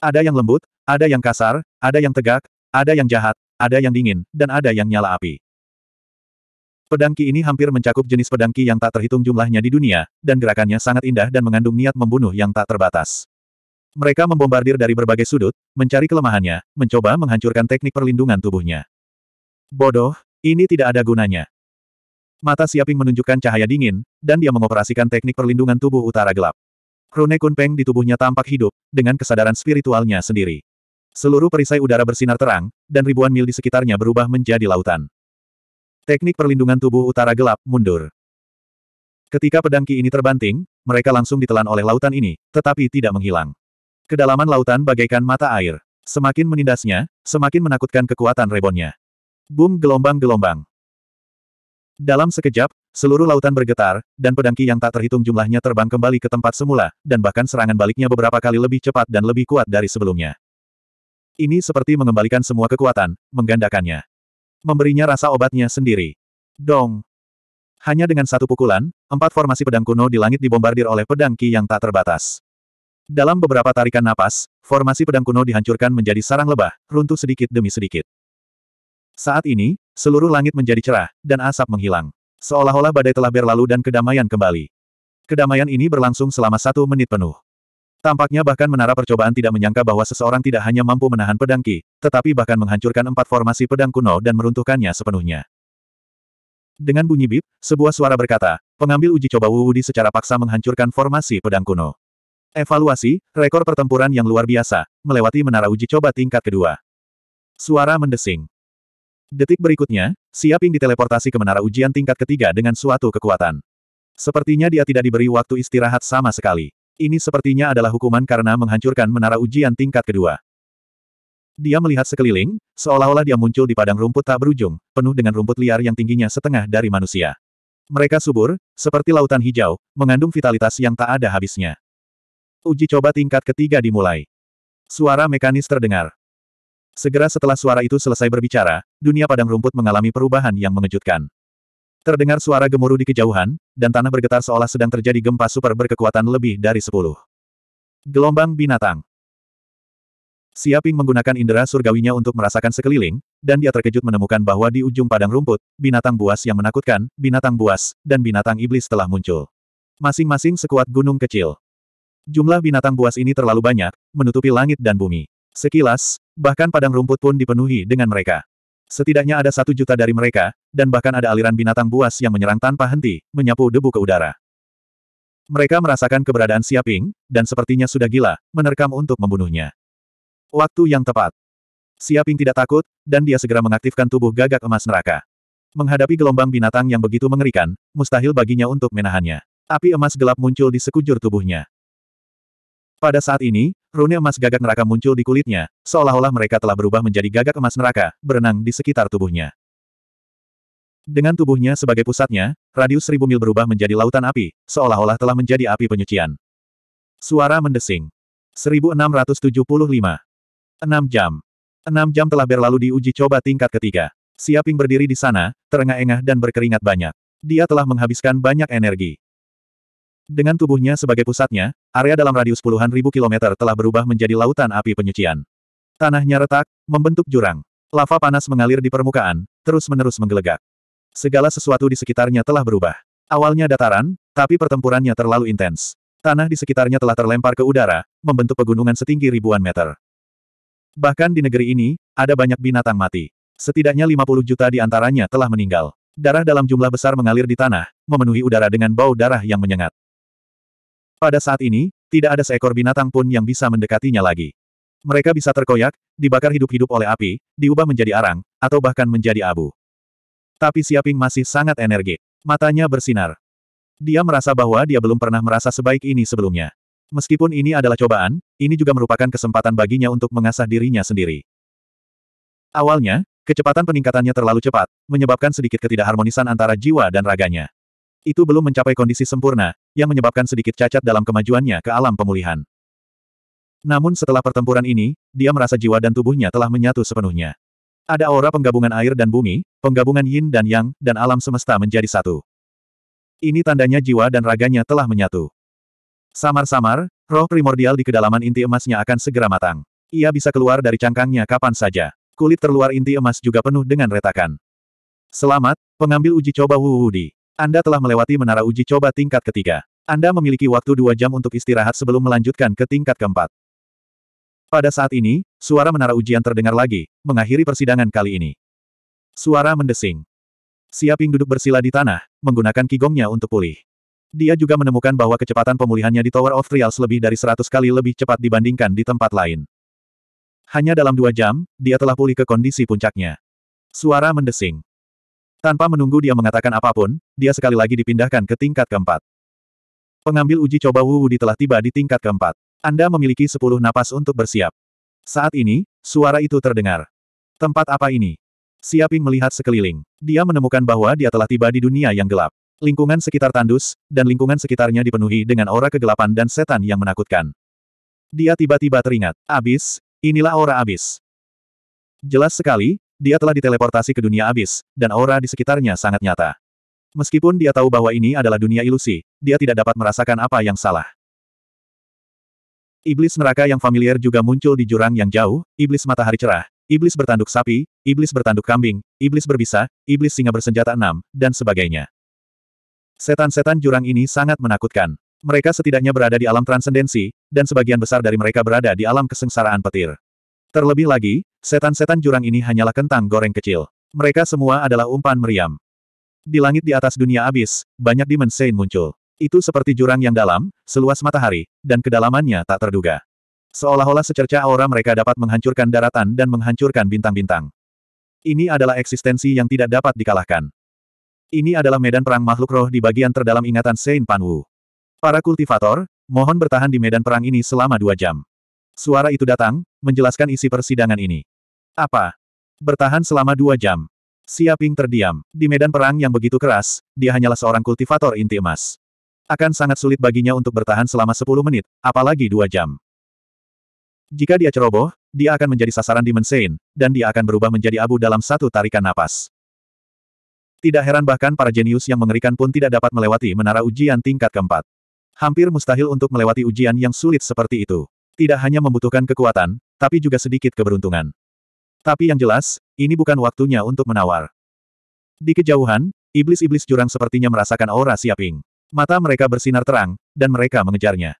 Ada yang lembut, ada yang kasar, ada yang tegak, ada yang jahat, ada yang dingin, dan ada yang nyala api. Pedangki ini hampir mencakup jenis pedangki yang tak terhitung jumlahnya di dunia, dan gerakannya sangat indah dan mengandung niat membunuh yang tak terbatas. Mereka membombardir dari berbagai sudut, mencari kelemahannya, mencoba menghancurkan teknik perlindungan tubuhnya. Bodoh, ini tidak ada gunanya. Mata Siaping menunjukkan cahaya dingin, dan dia mengoperasikan teknik perlindungan tubuh utara gelap. Rune Kunpeng di tubuhnya tampak hidup, dengan kesadaran spiritualnya sendiri. Seluruh perisai udara bersinar terang, dan ribuan mil di sekitarnya berubah menjadi lautan. Teknik perlindungan tubuh utara gelap mundur. Ketika pedang Ki ini terbanting, mereka langsung ditelan oleh lautan ini, tetapi tidak menghilang. Kedalaman lautan bagaikan mata air. Semakin menindasnya, semakin menakutkan kekuatan rebonnya. Boom gelombang-gelombang. Dalam sekejap, seluruh lautan bergetar, dan pedangki yang tak terhitung jumlahnya terbang kembali ke tempat semula, dan bahkan serangan baliknya beberapa kali lebih cepat dan lebih kuat dari sebelumnya. Ini seperti mengembalikan semua kekuatan, menggandakannya. Memberinya rasa obatnya sendiri. Dong! Hanya dengan satu pukulan, empat formasi pedang kuno di langit dibombardir oleh pedang Ki yang tak terbatas. Dalam beberapa tarikan napas, formasi pedang kuno dihancurkan menjadi sarang lebah, runtuh sedikit demi sedikit. Saat ini, seluruh langit menjadi cerah, dan asap menghilang. Seolah-olah badai telah berlalu dan kedamaian kembali. Kedamaian ini berlangsung selama satu menit penuh. Tampaknya bahkan menara percobaan tidak menyangka bahwa seseorang tidak hanya mampu menahan pedang Ki, tetapi bahkan menghancurkan empat formasi pedang kuno dan meruntuhkannya sepenuhnya. Dengan bunyi bip, sebuah suara berkata, pengambil uji coba Wu Wudi secara paksa menghancurkan formasi pedang kuno. Evaluasi, rekor pertempuran yang luar biasa, melewati menara uji coba tingkat kedua. Suara mendesing. Detik berikutnya, Siaping diteleportasi ke menara ujian tingkat ketiga dengan suatu kekuatan. Sepertinya dia tidak diberi waktu istirahat sama sekali. Ini sepertinya adalah hukuman karena menghancurkan menara ujian tingkat kedua. Dia melihat sekeliling, seolah-olah dia muncul di padang rumput tak berujung, penuh dengan rumput liar yang tingginya setengah dari manusia. Mereka subur, seperti lautan hijau, mengandung vitalitas yang tak ada habisnya. Uji coba tingkat ketiga dimulai. Suara mekanis terdengar. Segera setelah suara itu selesai berbicara, dunia padang rumput mengalami perubahan yang mengejutkan. Terdengar suara gemuruh di kejauhan, dan tanah bergetar seolah sedang terjadi gempa super berkekuatan lebih dari sepuluh. Gelombang binatang. Siaping menggunakan indera surgawinya untuk merasakan sekeliling, dan dia terkejut menemukan bahwa di ujung padang rumput, binatang buas yang menakutkan, binatang buas, dan binatang iblis telah muncul. Masing-masing sekuat gunung kecil. Jumlah binatang buas ini terlalu banyak, menutupi langit dan bumi. Sekilas, bahkan padang rumput pun dipenuhi dengan mereka. Setidaknya ada satu juta dari mereka, dan bahkan ada aliran binatang buas yang menyerang tanpa henti, menyapu debu ke udara. Mereka merasakan keberadaan Siaping, dan sepertinya sudah gila, menerkam untuk membunuhnya. Waktu yang tepat. Siaping tidak takut, dan dia segera mengaktifkan tubuh gagak emas neraka. Menghadapi gelombang binatang yang begitu mengerikan, mustahil baginya untuk menahannya. Api emas gelap muncul di sekujur tubuhnya. Pada saat ini, Rune emas gagak neraka muncul di kulitnya, seolah-olah mereka telah berubah menjadi gagak emas neraka, berenang di sekitar tubuhnya. Dengan tubuhnya sebagai pusatnya, radius seribu mil berubah menjadi lautan api, seolah-olah telah menjadi api penyucian. Suara mendesing. 1675. 6 jam. 6 jam telah berlalu di uji coba tingkat ketiga. Siaping berdiri di sana, terengah-engah dan berkeringat banyak. Dia telah menghabiskan banyak energi. Dengan tubuhnya sebagai pusatnya, area dalam radius puluhan ribu kilometer telah berubah menjadi lautan api penyucian. Tanahnya retak, membentuk jurang. Lava panas mengalir di permukaan, terus-menerus menggelegak. Segala sesuatu di sekitarnya telah berubah. Awalnya dataran, tapi pertempurannya terlalu intens. Tanah di sekitarnya telah terlempar ke udara, membentuk pegunungan setinggi ribuan meter. Bahkan di negeri ini, ada banyak binatang mati. Setidaknya 50 juta di antaranya telah meninggal. Darah dalam jumlah besar mengalir di tanah, memenuhi udara dengan bau darah yang menyengat. Pada saat ini, tidak ada seekor binatang pun yang bisa mendekatinya lagi. Mereka bisa terkoyak, dibakar hidup-hidup oleh api, diubah menjadi arang, atau bahkan menjadi abu. Tapi Siaping masih sangat energik, Matanya bersinar. Dia merasa bahwa dia belum pernah merasa sebaik ini sebelumnya. Meskipun ini adalah cobaan, ini juga merupakan kesempatan baginya untuk mengasah dirinya sendiri. Awalnya, kecepatan peningkatannya terlalu cepat, menyebabkan sedikit ketidakharmonisan antara jiwa dan raganya. Itu belum mencapai kondisi sempurna, yang menyebabkan sedikit cacat dalam kemajuannya ke alam pemulihan. Namun setelah pertempuran ini, dia merasa jiwa dan tubuhnya telah menyatu sepenuhnya. Ada aura penggabungan air dan bumi, penggabungan yin dan yang, dan alam semesta menjadi satu. Ini tandanya jiwa dan raganya telah menyatu. Samar-samar, roh primordial di kedalaman inti emasnya akan segera matang. Ia bisa keluar dari cangkangnya kapan saja. Kulit terluar inti emas juga penuh dengan retakan. Selamat, pengambil uji coba Wu Wudi. Anda telah melewati menara uji coba tingkat ketiga. Anda memiliki waktu dua jam untuk istirahat sebelum melanjutkan ke tingkat keempat. Pada saat ini, suara menara ujian terdengar lagi, mengakhiri persidangan kali ini. Suara mendesing. Siaping duduk bersila di tanah, menggunakan kigongnya untuk pulih. Dia juga menemukan bahwa kecepatan pemulihannya di Tower of Trials lebih dari seratus kali lebih cepat dibandingkan di tempat lain. Hanya dalam dua jam, dia telah pulih ke kondisi puncaknya. Suara mendesing. Tanpa menunggu dia mengatakan apapun, dia sekali lagi dipindahkan ke tingkat keempat. Pengambil uji coba Wu Wudi telah tiba di tingkat keempat. Anda memiliki sepuluh napas untuk bersiap. Saat ini, suara itu terdengar. Tempat apa ini? Siaping melihat sekeliling. Dia menemukan bahwa dia telah tiba di dunia yang gelap. Lingkungan sekitar tandus, dan lingkungan sekitarnya dipenuhi dengan aura kegelapan dan setan yang menakutkan. Dia tiba-tiba teringat, abis, inilah aura abis. Jelas sekali, dia telah diteleportasi ke dunia abis, dan aura di sekitarnya sangat nyata. Meskipun dia tahu bahwa ini adalah dunia ilusi, dia tidak dapat merasakan apa yang salah. Iblis neraka yang familiar juga muncul di jurang yang jauh, iblis matahari cerah, iblis bertanduk sapi, iblis bertanduk kambing, iblis berbisa, iblis singa bersenjata enam, dan sebagainya. Setan-setan jurang ini sangat menakutkan. Mereka setidaknya berada di alam transendensi, dan sebagian besar dari mereka berada di alam kesengsaraan petir. Terlebih lagi, setan-setan jurang ini hanyalah kentang goreng kecil. Mereka semua adalah umpan meriam. Di langit di atas dunia abis, banyak Sein muncul. Itu seperti jurang yang dalam, seluas matahari, dan kedalamannya tak terduga. Seolah-olah secerca aura mereka dapat menghancurkan daratan dan menghancurkan bintang-bintang. Ini adalah eksistensi yang tidak dapat dikalahkan. Ini adalah medan perang makhluk roh di bagian terdalam ingatan Saint Panwu. Para kultivator, mohon bertahan di medan perang ini selama dua jam. Suara itu datang, menjelaskan isi persidangan ini. Apa? Bertahan selama dua jam. Siaping terdiam. Di medan perang yang begitu keras, dia hanyalah seorang kultivator inti emas. Akan sangat sulit baginya untuk bertahan selama 10 menit, apalagi dua jam. Jika dia ceroboh, dia akan menjadi sasaran dimensain, dan dia akan berubah menjadi abu dalam satu tarikan napas. Tidak heran bahkan para jenius yang mengerikan pun tidak dapat melewati menara ujian tingkat keempat. Hampir mustahil untuk melewati ujian yang sulit seperti itu. Tidak hanya membutuhkan kekuatan, tapi juga sedikit keberuntungan. Tapi yang jelas, ini bukan waktunya untuk menawar. Di kejauhan, iblis-iblis jurang sepertinya merasakan aura siaping. Mata mereka bersinar terang, dan mereka mengejarnya.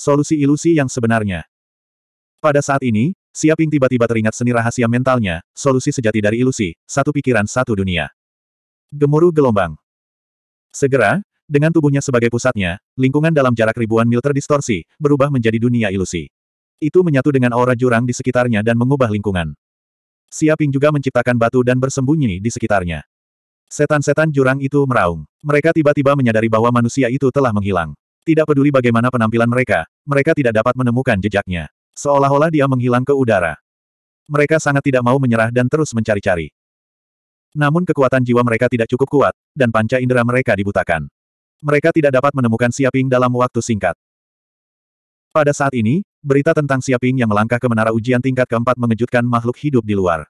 Solusi ilusi yang sebenarnya. Pada saat ini, Siaping tiba-tiba teringat seni rahasia mentalnya, solusi sejati dari ilusi, satu pikiran satu dunia. Gemuruh gelombang. Segera, dengan tubuhnya sebagai pusatnya, lingkungan dalam jarak ribuan mil terdistorsi, berubah menjadi dunia ilusi. Itu menyatu dengan aura jurang di sekitarnya dan mengubah lingkungan. Siaping juga menciptakan batu dan bersembunyi di sekitarnya. Setan-setan jurang itu meraung. Mereka tiba-tiba menyadari bahwa manusia itu telah menghilang. Tidak peduli bagaimana penampilan mereka, mereka tidak dapat menemukan jejaknya. Seolah-olah dia menghilang ke udara. Mereka sangat tidak mau menyerah dan terus mencari-cari. Namun kekuatan jiwa mereka tidak cukup kuat, dan panca indera mereka dibutakan mereka tidak dapat menemukan Siaping dalam waktu singkat. Pada saat ini, berita tentang Siaping yang melangkah ke menara ujian tingkat keempat mengejutkan makhluk hidup di luar.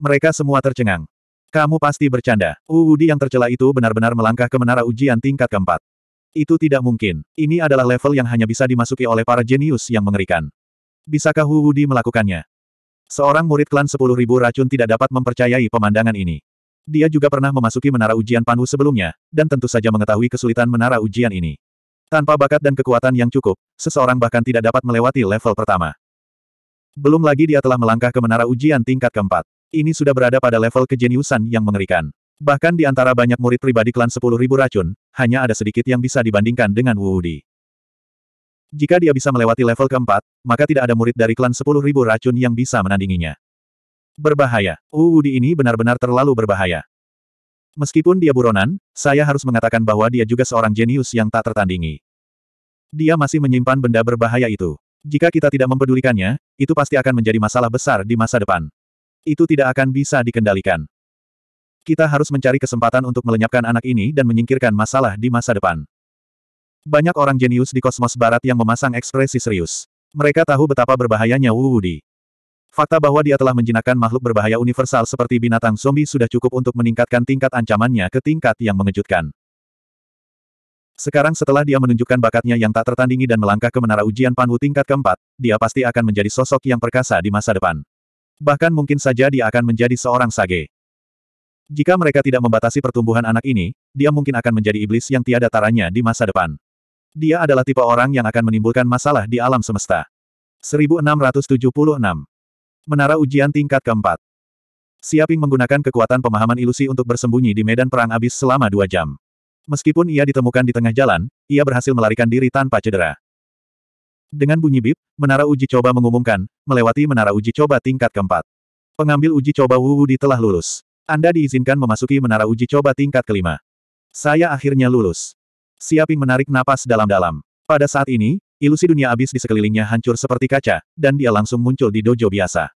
Mereka semua tercengang. Kamu pasti bercanda. Uudi yang tercela itu benar-benar melangkah ke menara ujian tingkat keempat. Itu tidak mungkin. Ini adalah level yang hanya bisa dimasuki oleh para jenius yang mengerikan. Bisakah Hu melakukannya? Seorang murid klan 10.000 racun tidak dapat mempercayai pemandangan ini. Dia juga pernah memasuki menara ujian Panwu sebelumnya, dan tentu saja mengetahui kesulitan menara ujian ini. Tanpa bakat dan kekuatan yang cukup, seseorang bahkan tidak dapat melewati level pertama. Belum lagi dia telah melangkah ke menara ujian tingkat keempat. Ini sudah berada pada level kejeniusan yang mengerikan. Bahkan di antara banyak murid pribadi klan 10.000 racun, hanya ada sedikit yang bisa dibandingkan dengan Wu Di. Jika dia bisa melewati level keempat, maka tidak ada murid dari klan 10.000 racun yang bisa menandinginya. Berbahaya. Uudi uh, ini benar-benar terlalu berbahaya. Meskipun dia buronan, saya harus mengatakan bahwa dia juga seorang jenius yang tak tertandingi. Dia masih menyimpan benda berbahaya itu. Jika kita tidak mempedulikannya, itu pasti akan menjadi masalah besar di masa depan. Itu tidak akan bisa dikendalikan. Kita harus mencari kesempatan untuk melenyapkan anak ini dan menyingkirkan masalah di masa depan. Banyak orang jenius di kosmos barat yang memasang ekspresi serius. Mereka tahu betapa berbahayanya Wu Wudi. Fakta bahwa dia telah menjinakkan makhluk berbahaya universal seperti binatang zombie sudah cukup untuk meningkatkan tingkat ancamannya ke tingkat yang mengejutkan. Sekarang setelah dia menunjukkan bakatnya yang tak tertandingi dan melangkah ke menara ujian Panwu tingkat keempat, dia pasti akan menjadi sosok yang perkasa di masa depan. Bahkan mungkin saja dia akan menjadi seorang sage. Jika mereka tidak membatasi pertumbuhan anak ini, dia mungkin akan menjadi iblis yang tiada taranya di masa depan. Dia adalah tipe orang yang akan menimbulkan masalah di alam semesta. 1676 Menara ujian tingkat keempat. Siaping menggunakan kekuatan pemahaman ilusi untuk bersembunyi di medan perang abis selama dua jam. Meskipun ia ditemukan di tengah jalan, ia berhasil melarikan diri tanpa cedera. Dengan bunyi bip, menara uji coba mengumumkan, melewati menara uji coba tingkat keempat. Pengambil uji coba Wu Wudi telah lulus. Anda diizinkan memasuki menara uji coba tingkat kelima. Saya akhirnya lulus. Siaping menarik napas dalam-dalam. Pada saat ini, ilusi dunia abis di sekelilingnya hancur seperti kaca, dan dia langsung muncul di dojo biasa.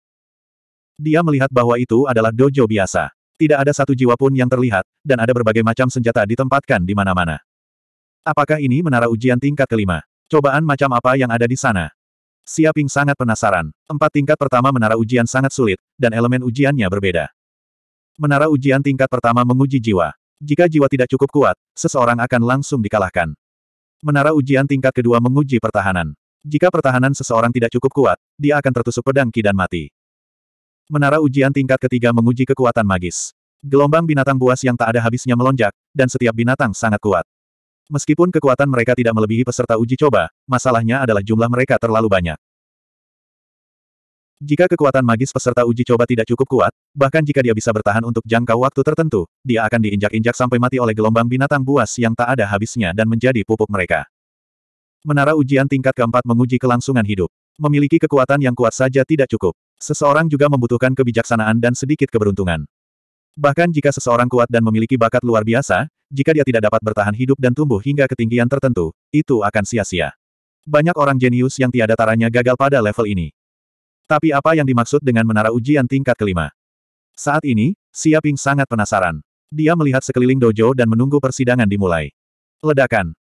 Dia melihat bahwa itu adalah dojo biasa. Tidak ada satu jiwa pun yang terlihat, dan ada berbagai macam senjata ditempatkan di mana-mana. Apakah ini menara ujian tingkat kelima? Cobaan macam apa yang ada di sana? Siaping sangat penasaran. Empat tingkat pertama menara ujian sangat sulit, dan elemen ujiannya berbeda. Menara ujian tingkat pertama menguji jiwa. Jika jiwa tidak cukup kuat, seseorang akan langsung dikalahkan. Menara ujian tingkat kedua menguji pertahanan. Jika pertahanan seseorang tidak cukup kuat, dia akan tertusuk pedang ki dan mati. Menara ujian tingkat ketiga menguji kekuatan magis. Gelombang binatang buas yang tak ada habisnya melonjak, dan setiap binatang sangat kuat. Meskipun kekuatan mereka tidak melebihi peserta uji coba, masalahnya adalah jumlah mereka terlalu banyak. Jika kekuatan magis peserta uji coba tidak cukup kuat, bahkan jika dia bisa bertahan untuk jangka waktu tertentu, dia akan diinjak-injak sampai mati oleh gelombang binatang buas yang tak ada habisnya dan menjadi pupuk mereka. Menara ujian tingkat keempat menguji kelangsungan hidup. Memiliki kekuatan yang kuat saja tidak cukup. Seseorang juga membutuhkan kebijaksanaan dan sedikit keberuntungan. Bahkan jika seseorang kuat dan memiliki bakat luar biasa, jika dia tidak dapat bertahan hidup dan tumbuh hingga ketinggian tertentu, itu akan sia-sia. Banyak orang jenius yang tiada taranya gagal pada level ini. Tapi apa yang dimaksud dengan menara ujian tingkat kelima? Saat ini, Siaping sangat penasaran. Dia melihat sekeliling dojo dan menunggu persidangan dimulai. Ledakan.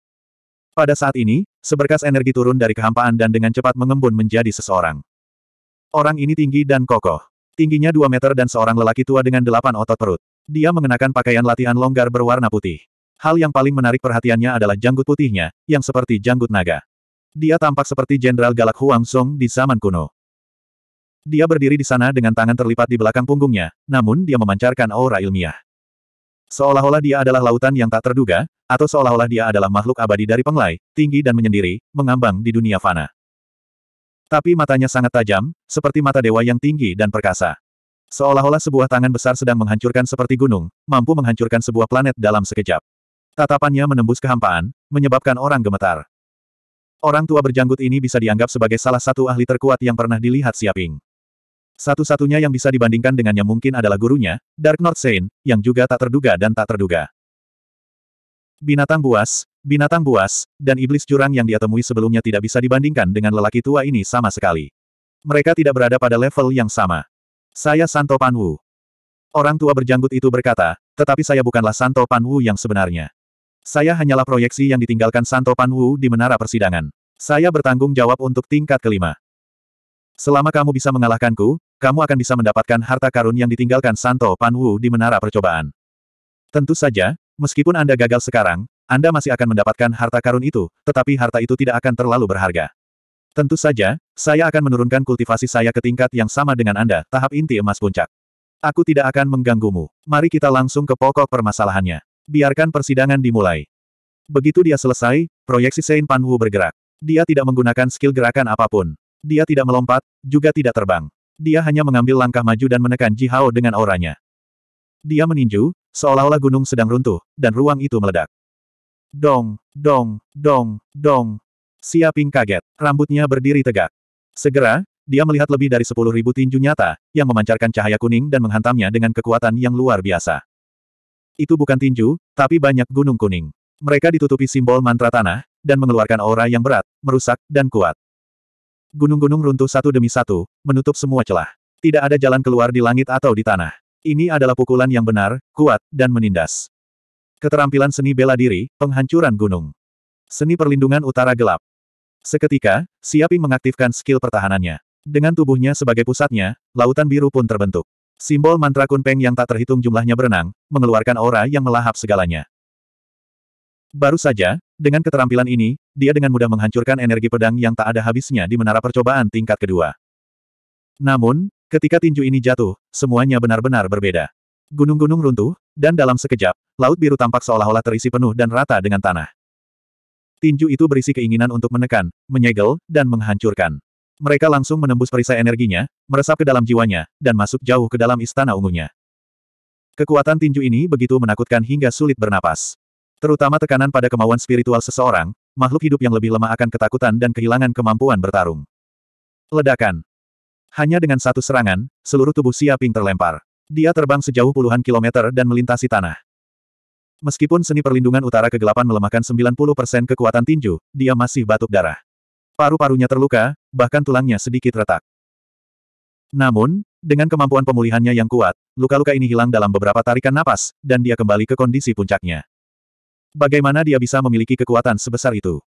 Pada saat ini, seberkas energi turun dari kehampaan dan dengan cepat mengembun menjadi seseorang. Orang ini tinggi dan kokoh. Tingginya 2 meter dan seorang lelaki tua dengan delapan otot perut. Dia mengenakan pakaian latihan longgar berwarna putih. Hal yang paling menarik perhatiannya adalah janggut putihnya, yang seperti janggut naga. Dia tampak seperti Jenderal Galak Huang Song di zaman kuno. Dia berdiri di sana dengan tangan terlipat di belakang punggungnya, namun dia memancarkan aura ilmiah. Seolah-olah dia adalah lautan yang tak terduga, atau seolah-olah dia adalah makhluk abadi dari penglai, tinggi dan menyendiri, mengambang di dunia fana. Tapi matanya sangat tajam, seperti mata dewa yang tinggi dan perkasa. Seolah-olah sebuah tangan besar sedang menghancurkan seperti gunung, mampu menghancurkan sebuah planet dalam sekejap. Tatapannya menembus kehampaan, menyebabkan orang gemetar. Orang tua berjanggut ini bisa dianggap sebagai salah satu ahli terkuat yang pernah dilihat Siaping. Satu-satunya yang bisa dibandingkan dengannya mungkin adalah gurunya, Dark North Saint, yang juga tak terduga dan tak terduga. Binatang buas, binatang buas, dan iblis jurang yang dia temui sebelumnya tidak bisa dibandingkan dengan lelaki tua ini sama sekali. Mereka tidak berada pada level yang sama. Saya Santo Panwu. Orang tua berjanggut itu berkata, tetapi saya bukanlah Santo Panwu yang sebenarnya. Saya hanyalah proyeksi yang ditinggalkan Santo Panwu di menara persidangan. Saya bertanggung jawab untuk tingkat kelima. Selama kamu bisa mengalahkanku, kamu akan bisa mendapatkan harta karun yang ditinggalkan Santo Panwu di Menara Percobaan. Tentu saja, meskipun Anda gagal sekarang, Anda masih akan mendapatkan harta karun itu, tetapi harta itu tidak akan terlalu berharga. Tentu saja, saya akan menurunkan kultivasi saya ke tingkat yang sama dengan Anda, tahap inti emas puncak. Aku tidak akan mengganggumu. Mari kita langsung ke pokok permasalahannya. Biarkan persidangan dimulai. Begitu dia selesai, proyeksi Sein Panwu bergerak. Dia tidak menggunakan skill gerakan apapun. Dia tidak melompat, juga tidak terbang. Dia hanya mengambil langkah maju dan menekan Ji Hao dengan auranya. Dia meninju, seolah-olah gunung sedang runtuh, dan ruang itu meledak. Dong, dong, dong, dong. Siaping kaget, rambutnya berdiri tegak. Segera, dia melihat lebih dari sepuluh ribu tinju nyata, yang memancarkan cahaya kuning dan menghantamnya dengan kekuatan yang luar biasa. Itu bukan tinju, tapi banyak gunung kuning. Mereka ditutupi simbol mantra tanah, dan mengeluarkan aura yang berat, merusak, dan kuat. Gunung-gunung runtuh satu demi satu, menutup semua celah. Tidak ada jalan keluar di langit atau di tanah. Ini adalah pukulan yang benar, kuat, dan menindas. Keterampilan seni bela diri, penghancuran gunung. Seni perlindungan utara gelap. Seketika, Siaping mengaktifkan skill pertahanannya. Dengan tubuhnya sebagai pusatnya, lautan biru pun terbentuk. Simbol mantra kunpeng yang tak terhitung jumlahnya berenang, mengeluarkan aura yang melahap segalanya. Baru saja, dengan keterampilan ini, dia dengan mudah menghancurkan energi pedang yang tak ada habisnya di menara percobaan tingkat kedua. Namun, ketika tinju ini jatuh, semuanya benar-benar berbeda. Gunung-gunung runtuh, dan dalam sekejap, laut biru tampak seolah-olah terisi penuh dan rata dengan tanah. Tinju itu berisi keinginan untuk menekan, menyegel, dan menghancurkan. Mereka langsung menembus perisai energinya, meresap ke dalam jiwanya, dan masuk jauh ke dalam istana ungunya. Kekuatan tinju ini begitu menakutkan hingga sulit bernapas. Terutama tekanan pada kemauan spiritual seseorang, makhluk hidup yang lebih lemah akan ketakutan dan kehilangan kemampuan bertarung. Ledakan. Hanya dengan satu serangan, seluruh tubuh Siaping terlempar. Dia terbang sejauh puluhan kilometer dan melintasi tanah. Meskipun seni perlindungan utara kegelapan melemahkan 90% kekuatan tinju, dia masih batuk darah. Paru-parunya terluka, bahkan tulangnya sedikit retak. Namun, dengan kemampuan pemulihannya yang kuat, luka-luka ini hilang dalam beberapa tarikan napas, dan dia kembali ke kondisi puncaknya. Bagaimana dia bisa memiliki kekuatan sebesar itu?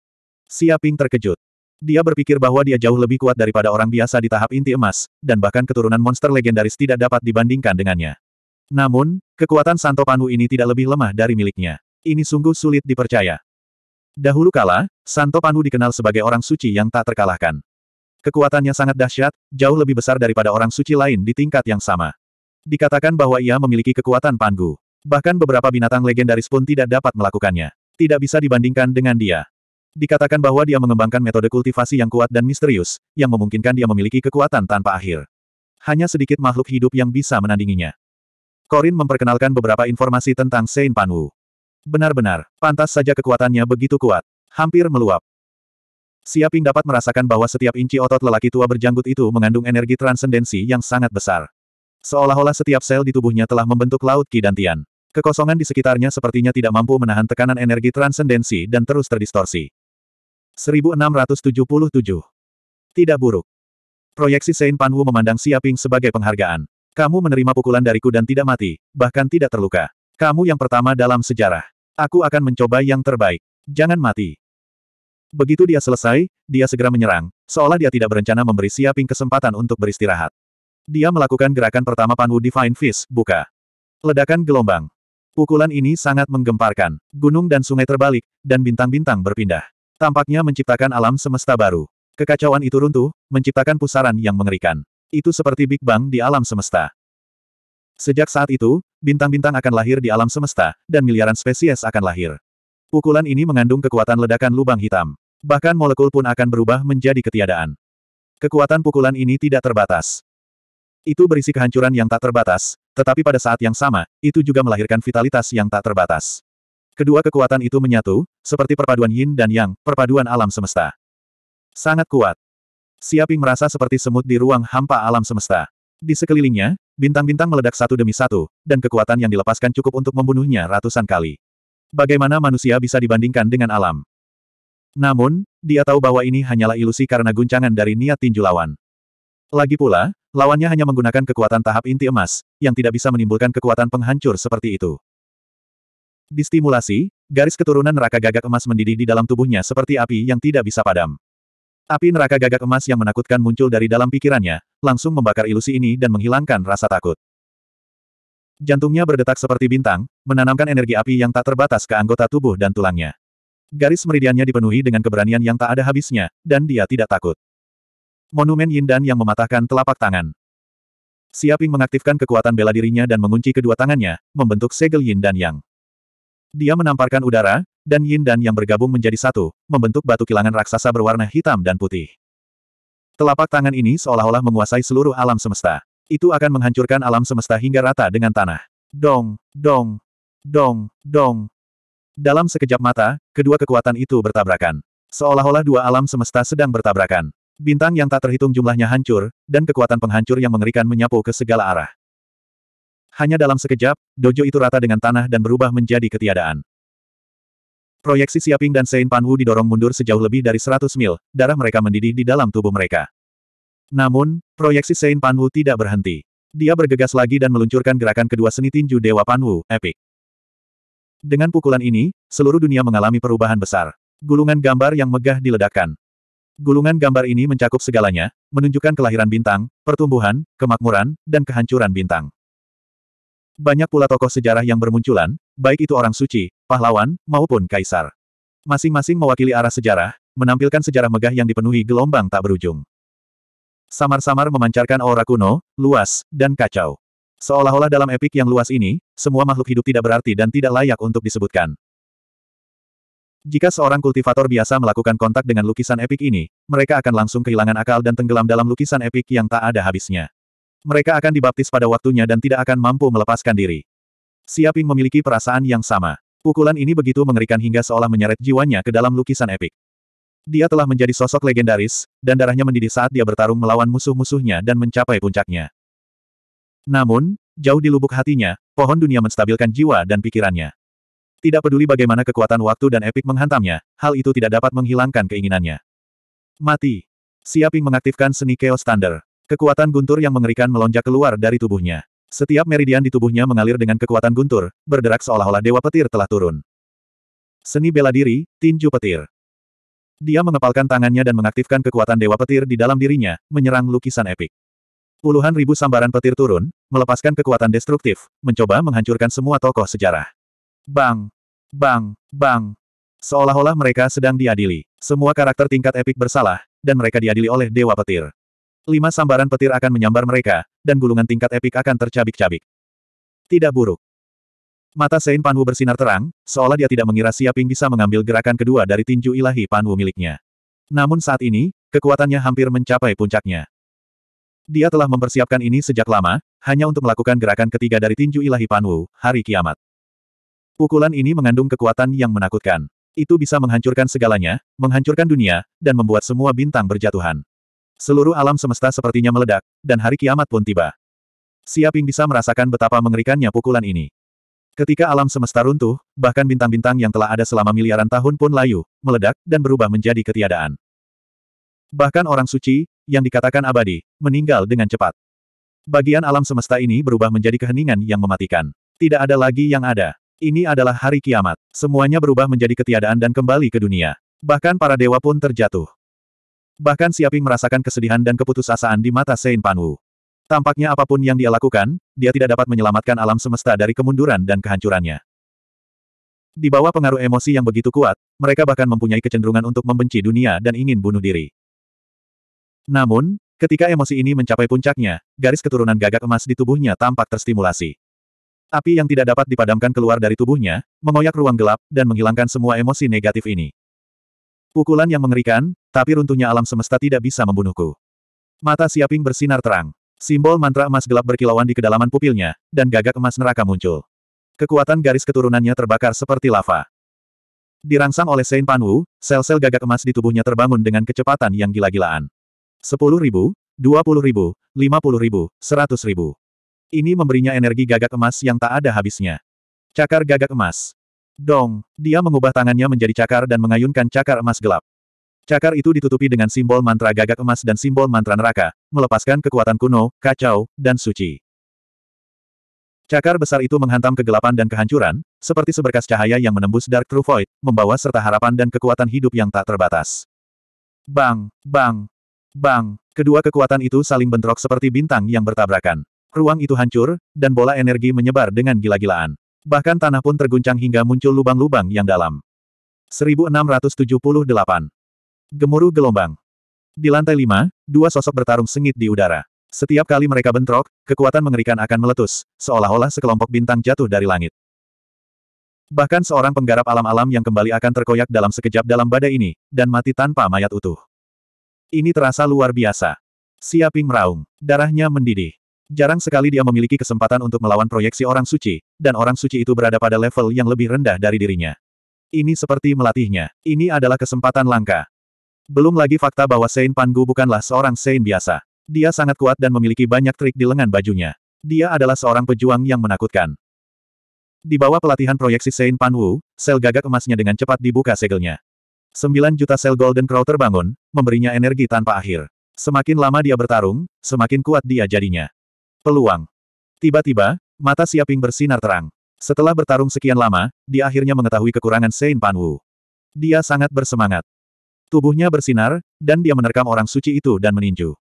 Siaping terkejut. Dia berpikir bahwa dia jauh lebih kuat daripada orang biasa di tahap inti emas, dan bahkan keturunan monster legendaris tidak dapat dibandingkan dengannya. Namun, kekuatan Santo Panu ini tidak lebih lemah dari miliknya. Ini sungguh sulit dipercaya. Dahulu kala, Santo Panu dikenal sebagai orang suci yang tak terkalahkan. Kekuatannya sangat dahsyat, jauh lebih besar daripada orang suci lain di tingkat yang sama. Dikatakan bahwa ia memiliki kekuatan panggung. Bahkan beberapa binatang legendaris pun tidak dapat melakukannya. Tidak bisa dibandingkan dengan dia. Dikatakan bahwa dia mengembangkan metode kultivasi yang kuat dan misterius, yang memungkinkan dia memiliki kekuatan tanpa akhir. Hanya sedikit makhluk hidup yang bisa menandinginya. Corin memperkenalkan beberapa informasi tentang Sein Panwu. Benar-benar, pantas saja kekuatannya begitu kuat. Hampir meluap. Siaping dapat merasakan bahwa setiap inci otot lelaki tua berjanggut itu mengandung energi transendensi yang sangat besar. Seolah-olah setiap sel di tubuhnya telah membentuk laut Ki dan Tian. Kekosongan di sekitarnya sepertinya tidak mampu menahan tekanan energi transendensi dan terus terdistorsi. 1677. Tidak buruk. Proyeksi Sein Panwu memandang Siaping sebagai penghargaan. Kamu menerima pukulan dariku dan tidak mati, bahkan tidak terluka. Kamu yang pertama dalam sejarah. Aku akan mencoba yang terbaik. Jangan mati. Begitu dia selesai, dia segera menyerang, seolah dia tidak berencana memberi Siaping kesempatan untuk beristirahat. Dia melakukan gerakan pertama Panwu Divine Fist, buka. Ledakan gelombang. Pukulan ini sangat menggemparkan. Gunung dan sungai terbalik, dan bintang-bintang berpindah. Tampaknya menciptakan alam semesta baru. Kekacauan itu runtuh, menciptakan pusaran yang mengerikan. Itu seperti Big Bang di alam semesta. Sejak saat itu, bintang-bintang akan lahir di alam semesta, dan miliaran spesies akan lahir. Pukulan ini mengandung kekuatan ledakan lubang hitam. Bahkan molekul pun akan berubah menjadi ketiadaan. Kekuatan pukulan ini tidak terbatas. Itu berisi kehancuran yang tak terbatas, tetapi pada saat yang sama, itu juga melahirkan vitalitas yang tak terbatas. Kedua kekuatan itu menyatu, seperti perpaduan yin dan yang, perpaduan alam semesta. Sangat kuat. Siaping merasa seperti semut di ruang hampa alam semesta. Di sekelilingnya, bintang-bintang meledak satu demi satu, dan kekuatan yang dilepaskan cukup untuk membunuhnya ratusan kali. Bagaimana manusia bisa dibandingkan dengan alam? Namun, dia tahu bahwa ini hanyalah ilusi karena guncangan dari niat tinju lawan. Lagi pula, Lawannya hanya menggunakan kekuatan tahap inti emas, yang tidak bisa menimbulkan kekuatan penghancur seperti itu. Distimulasi, garis keturunan neraka gagak emas mendidih di dalam tubuhnya seperti api yang tidak bisa padam. Api neraka gagak emas yang menakutkan muncul dari dalam pikirannya, langsung membakar ilusi ini dan menghilangkan rasa takut. Jantungnya berdetak seperti bintang, menanamkan energi api yang tak terbatas ke anggota tubuh dan tulangnya. Garis meridiannya dipenuhi dengan keberanian yang tak ada habisnya, dan dia tidak takut. Monumen Yindan yang mematahkan telapak tangan. Siaping mengaktifkan kekuatan bela dirinya dan mengunci kedua tangannya, membentuk segel Yindan Yang. Dia menamparkan udara, dan Yindan Yang bergabung menjadi satu, membentuk batu kilangan raksasa berwarna hitam dan putih. Telapak tangan ini seolah-olah menguasai seluruh alam semesta. Itu akan menghancurkan alam semesta hingga rata dengan tanah. Dong, dong, dong, dong. Dalam sekejap mata, kedua kekuatan itu bertabrakan. Seolah-olah dua alam semesta sedang bertabrakan. Bintang yang tak terhitung jumlahnya hancur, dan kekuatan penghancur yang mengerikan menyapu ke segala arah. Hanya dalam sekejap, dojo itu rata dengan tanah dan berubah menjadi ketiadaan. Proyeksi Siaping dan Sein Panwu didorong mundur sejauh lebih dari 100 mil, darah mereka mendidih di dalam tubuh mereka. Namun, proyeksi Sein Panwu tidak berhenti. Dia bergegas lagi dan meluncurkan gerakan kedua seni tinju Dewa Panwu, Epic. Dengan pukulan ini, seluruh dunia mengalami perubahan besar. Gulungan gambar yang megah diledakkan. Gulungan gambar ini mencakup segalanya, menunjukkan kelahiran bintang, pertumbuhan, kemakmuran, dan kehancuran bintang. Banyak pula tokoh sejarah yang bermunculan, baik itu orang suci, pahlawan, maupun kaisar. Masing-masing mewakili arah sejarah, menampilkan sejarah megah yang dipenuhi gelombang tak berujung. Samar-samar memancarkan aura kuno, luas, dan kacau. Seolah-olah dalam epik yang luas ini, semua makhluk hidup tidak berarti dan tidak layak untuk disebutkan. Jika seorang kultivator biasa melakukan kontak dengan lukisan epik ini, mereka akan langsung kehilangan akal dan tenggelam dalam lukisan epik yang tak ada habisnya. Mereka akan dibaptis pada waktunya dan tidak akan mampu melepaskan diri. Siaping memiliki perasaan yang sama. Pukulan ini begitu mengerikan hingga seolah menyeret jiwanya ke dalam lukisan epik. Dia telah menjadi sosok legendaris, dan darahnya mendidih saat dia bertarung melawan musuh-musuhnya dan mencapai puncaknya. Namun, jauh di lubuk hatinya, pohon dunia menstabilkan jiwa dan pikirannya. Tidak peduli bagaimana kekuatan waktu dan epik menghantamnya, hal itu tidak dapat menghilangkan keinginannya. Mati. Siaping mengaktifkan seni Chaos standar. Kekuatan guntur yang mengerikan melonjak keluar dari tubuhnya. Setiap meridian di tubuhnya mengalir dengan kekuatan guntur, berderak seolah-olah dewa petir telah turun. Seni bela diri, tinju petir. Dia mengepalkan tangannya dan mengaktifkan kekuatan dewa petir di dalam dirinya, menyerang lukisan epik. Puluhan ribu sambaran petir turun, melepaskan kekuatan destruktif, mencoba menghancurkan semua tokoh sejarah. Bang! Bang! Bang! Seolah-olah mereka sedang diadili. Semua karakter tingkat epik bersalah, dan mereka diadili oleh Dewa Petir. Lima sambaran petir akan menyambar mereka, dan gulungan tingkat epik akan tercabik-cabik. Tidak buruk. Mata Sein Panwu bersinar terang, seolah dia tidak mengira Siaping bisa mengambil gerakan kedua dari tinju ilahi Panwu miliknya. Namun saat ini, kekuatannya hampir mencapai puncaknya. Dia telah mempersiapkan ini sejak lama, hanya untuk melakukan gerakan ketiga dari tinju ilahi Panwu, hari kiamat. Pukulan ini mengandung kekuatan yang menakutkan. Itu bisa menghancurkan segalanya, menghancurkan dunia, dan membuat semua bintang berjatuhan. Seluruh alam semesta sepertinya meledak, dan hari kiamat pun tiba. Siaping bisa merasakan betapa mengerikannya pukulan ini. Ketika alam semesta runtuh, bahkan bintang-bintang yang telah ada selama miliaran tahun pun layu, meledak, dan berubah menjadi ketiadaan. Bahkan orang suci, yang dikatakan abadi, meninggal dengan cepat. Bagian alam semesta ini berubah menjadi keheningan yang mematikan. Tidak ada lagi yang ada. Ini adalah hari kiamat. Semuanya berubah menjadi ketiadaan dan kembali ke dunia. Bahkan para dewa pun terjatuh. Bahkan Siaping merasakan kesedihan dan keputusasaan di mata Sein Panwu. Tampaknya apapun yang dia lakukan, dia tidak dapat menyelamatkan alam semesta dari kemunduran dan kehancurannya. Di bawah pengaruh emosi yang begitu kuat, mereka bahkan mempunyai kecenderungan untuk membenci dunia dan ingin bunuh diri. Namun, ketika emosi ini mencapai puncaknya, garis keturunan gagak emas di tubuhnya tampak terstimulasi. Api yang tidak dapat dipadamkan keluar dari tubuhnya, mengoyak ruang gelap, dan menghilangkan semua emosi negatif ini. Pukulan yang mengerikan, tapi runtuhnya alam semesta tidak bisa membunuhku. Mata Siaping bersinar terang. Simbol mantra emas gelap berkilauan di kedalaman pupilnya, dan gagak emas neraka muncul. Kekuatan garis keturunannya terbakar seperti lava. Dirangsang oleh Saint Panwu, sel-sel gagak emas di tubuhnya terbangun dengan kecepatan yang gila-gilaan. Sepuluh ribu, dua puluh ribu, lima ribu, seratus ribu. Ini memberinya energi gagak emas yang tak ada habisnya. Cakar gagak emas. Dong, dia mengubah tangannya menjadi cakar dan mengayunkan cakar emas gelap. Cakar itu ditutupi dengan simbol mantra gagak emas dan simbol mantra neraka, melepaskan kekuatan kuno, kacau, dan suci. Cakar besar itu menghantam kegelapan dan kehancuran, seperti seberkas cahaya yang menembus Dark True Void, membawa serta harapan dan kekuatan hidup yang tak terbatas. Bang, bang, bang, kedua kekuatan itu saling bentrok seperti bintang yang bertabrakan. Ruang itu hancur, dan bola energi menyebar dengan gila-gilaan. Bahkan tanah pun terguncang hingga muncul lubang-lubang yang dalam. 1678. Gemuruh gelombang. Di lantai lima dua sosok bertarung sengit di udara. Setiap kali mereka bentrok, kekuatan mengerikan akan meletus, seolah-olah sekelompok bintang jatuh dari langit. Bahkan seorang penggarap alam-alam yang kembali akan terkoyak dalam sekejap dalam badai ini, dan mati tanpa mayat utuh. Ini terasa luar biasa. Siaping meraung, darahnya mendidih. Jarang sekali dia memiliki kesempatan untuk melawan proyeksi orang suci, dan orang suci itu berada pada level yang lebih rendah dari dirinya. Ini seperti melatihnya. Ini adalah kesempatan langka. Belum lagi fakta bahwa Sein Pangu bukanlah seorang Sein biasa. Dia sangat kuat dan memiliki banyak trik di lengan bajunya. Dia adalah seorang pejuang yang menakutkan. Di bawah pelatihan proyeksi Sein Panwu, sel gagak emasnya dengan cepat dibuka segelnya. 9 juta sel Golden Crow terbangun, memberinya energi tanpa akhir. Semakin lama dia bertarung, semakin kuat dia jadinya. Peluang. Tiba-tiba, mata Siaping bersinar terang. Setelah bertarung sekian lama, dia akhirnya mengetahui kekurangan Sein Panwu. Dia sangat bersemangat. Tubuhnya bersinar, dan dia menerkam orang suci itu dan meninju.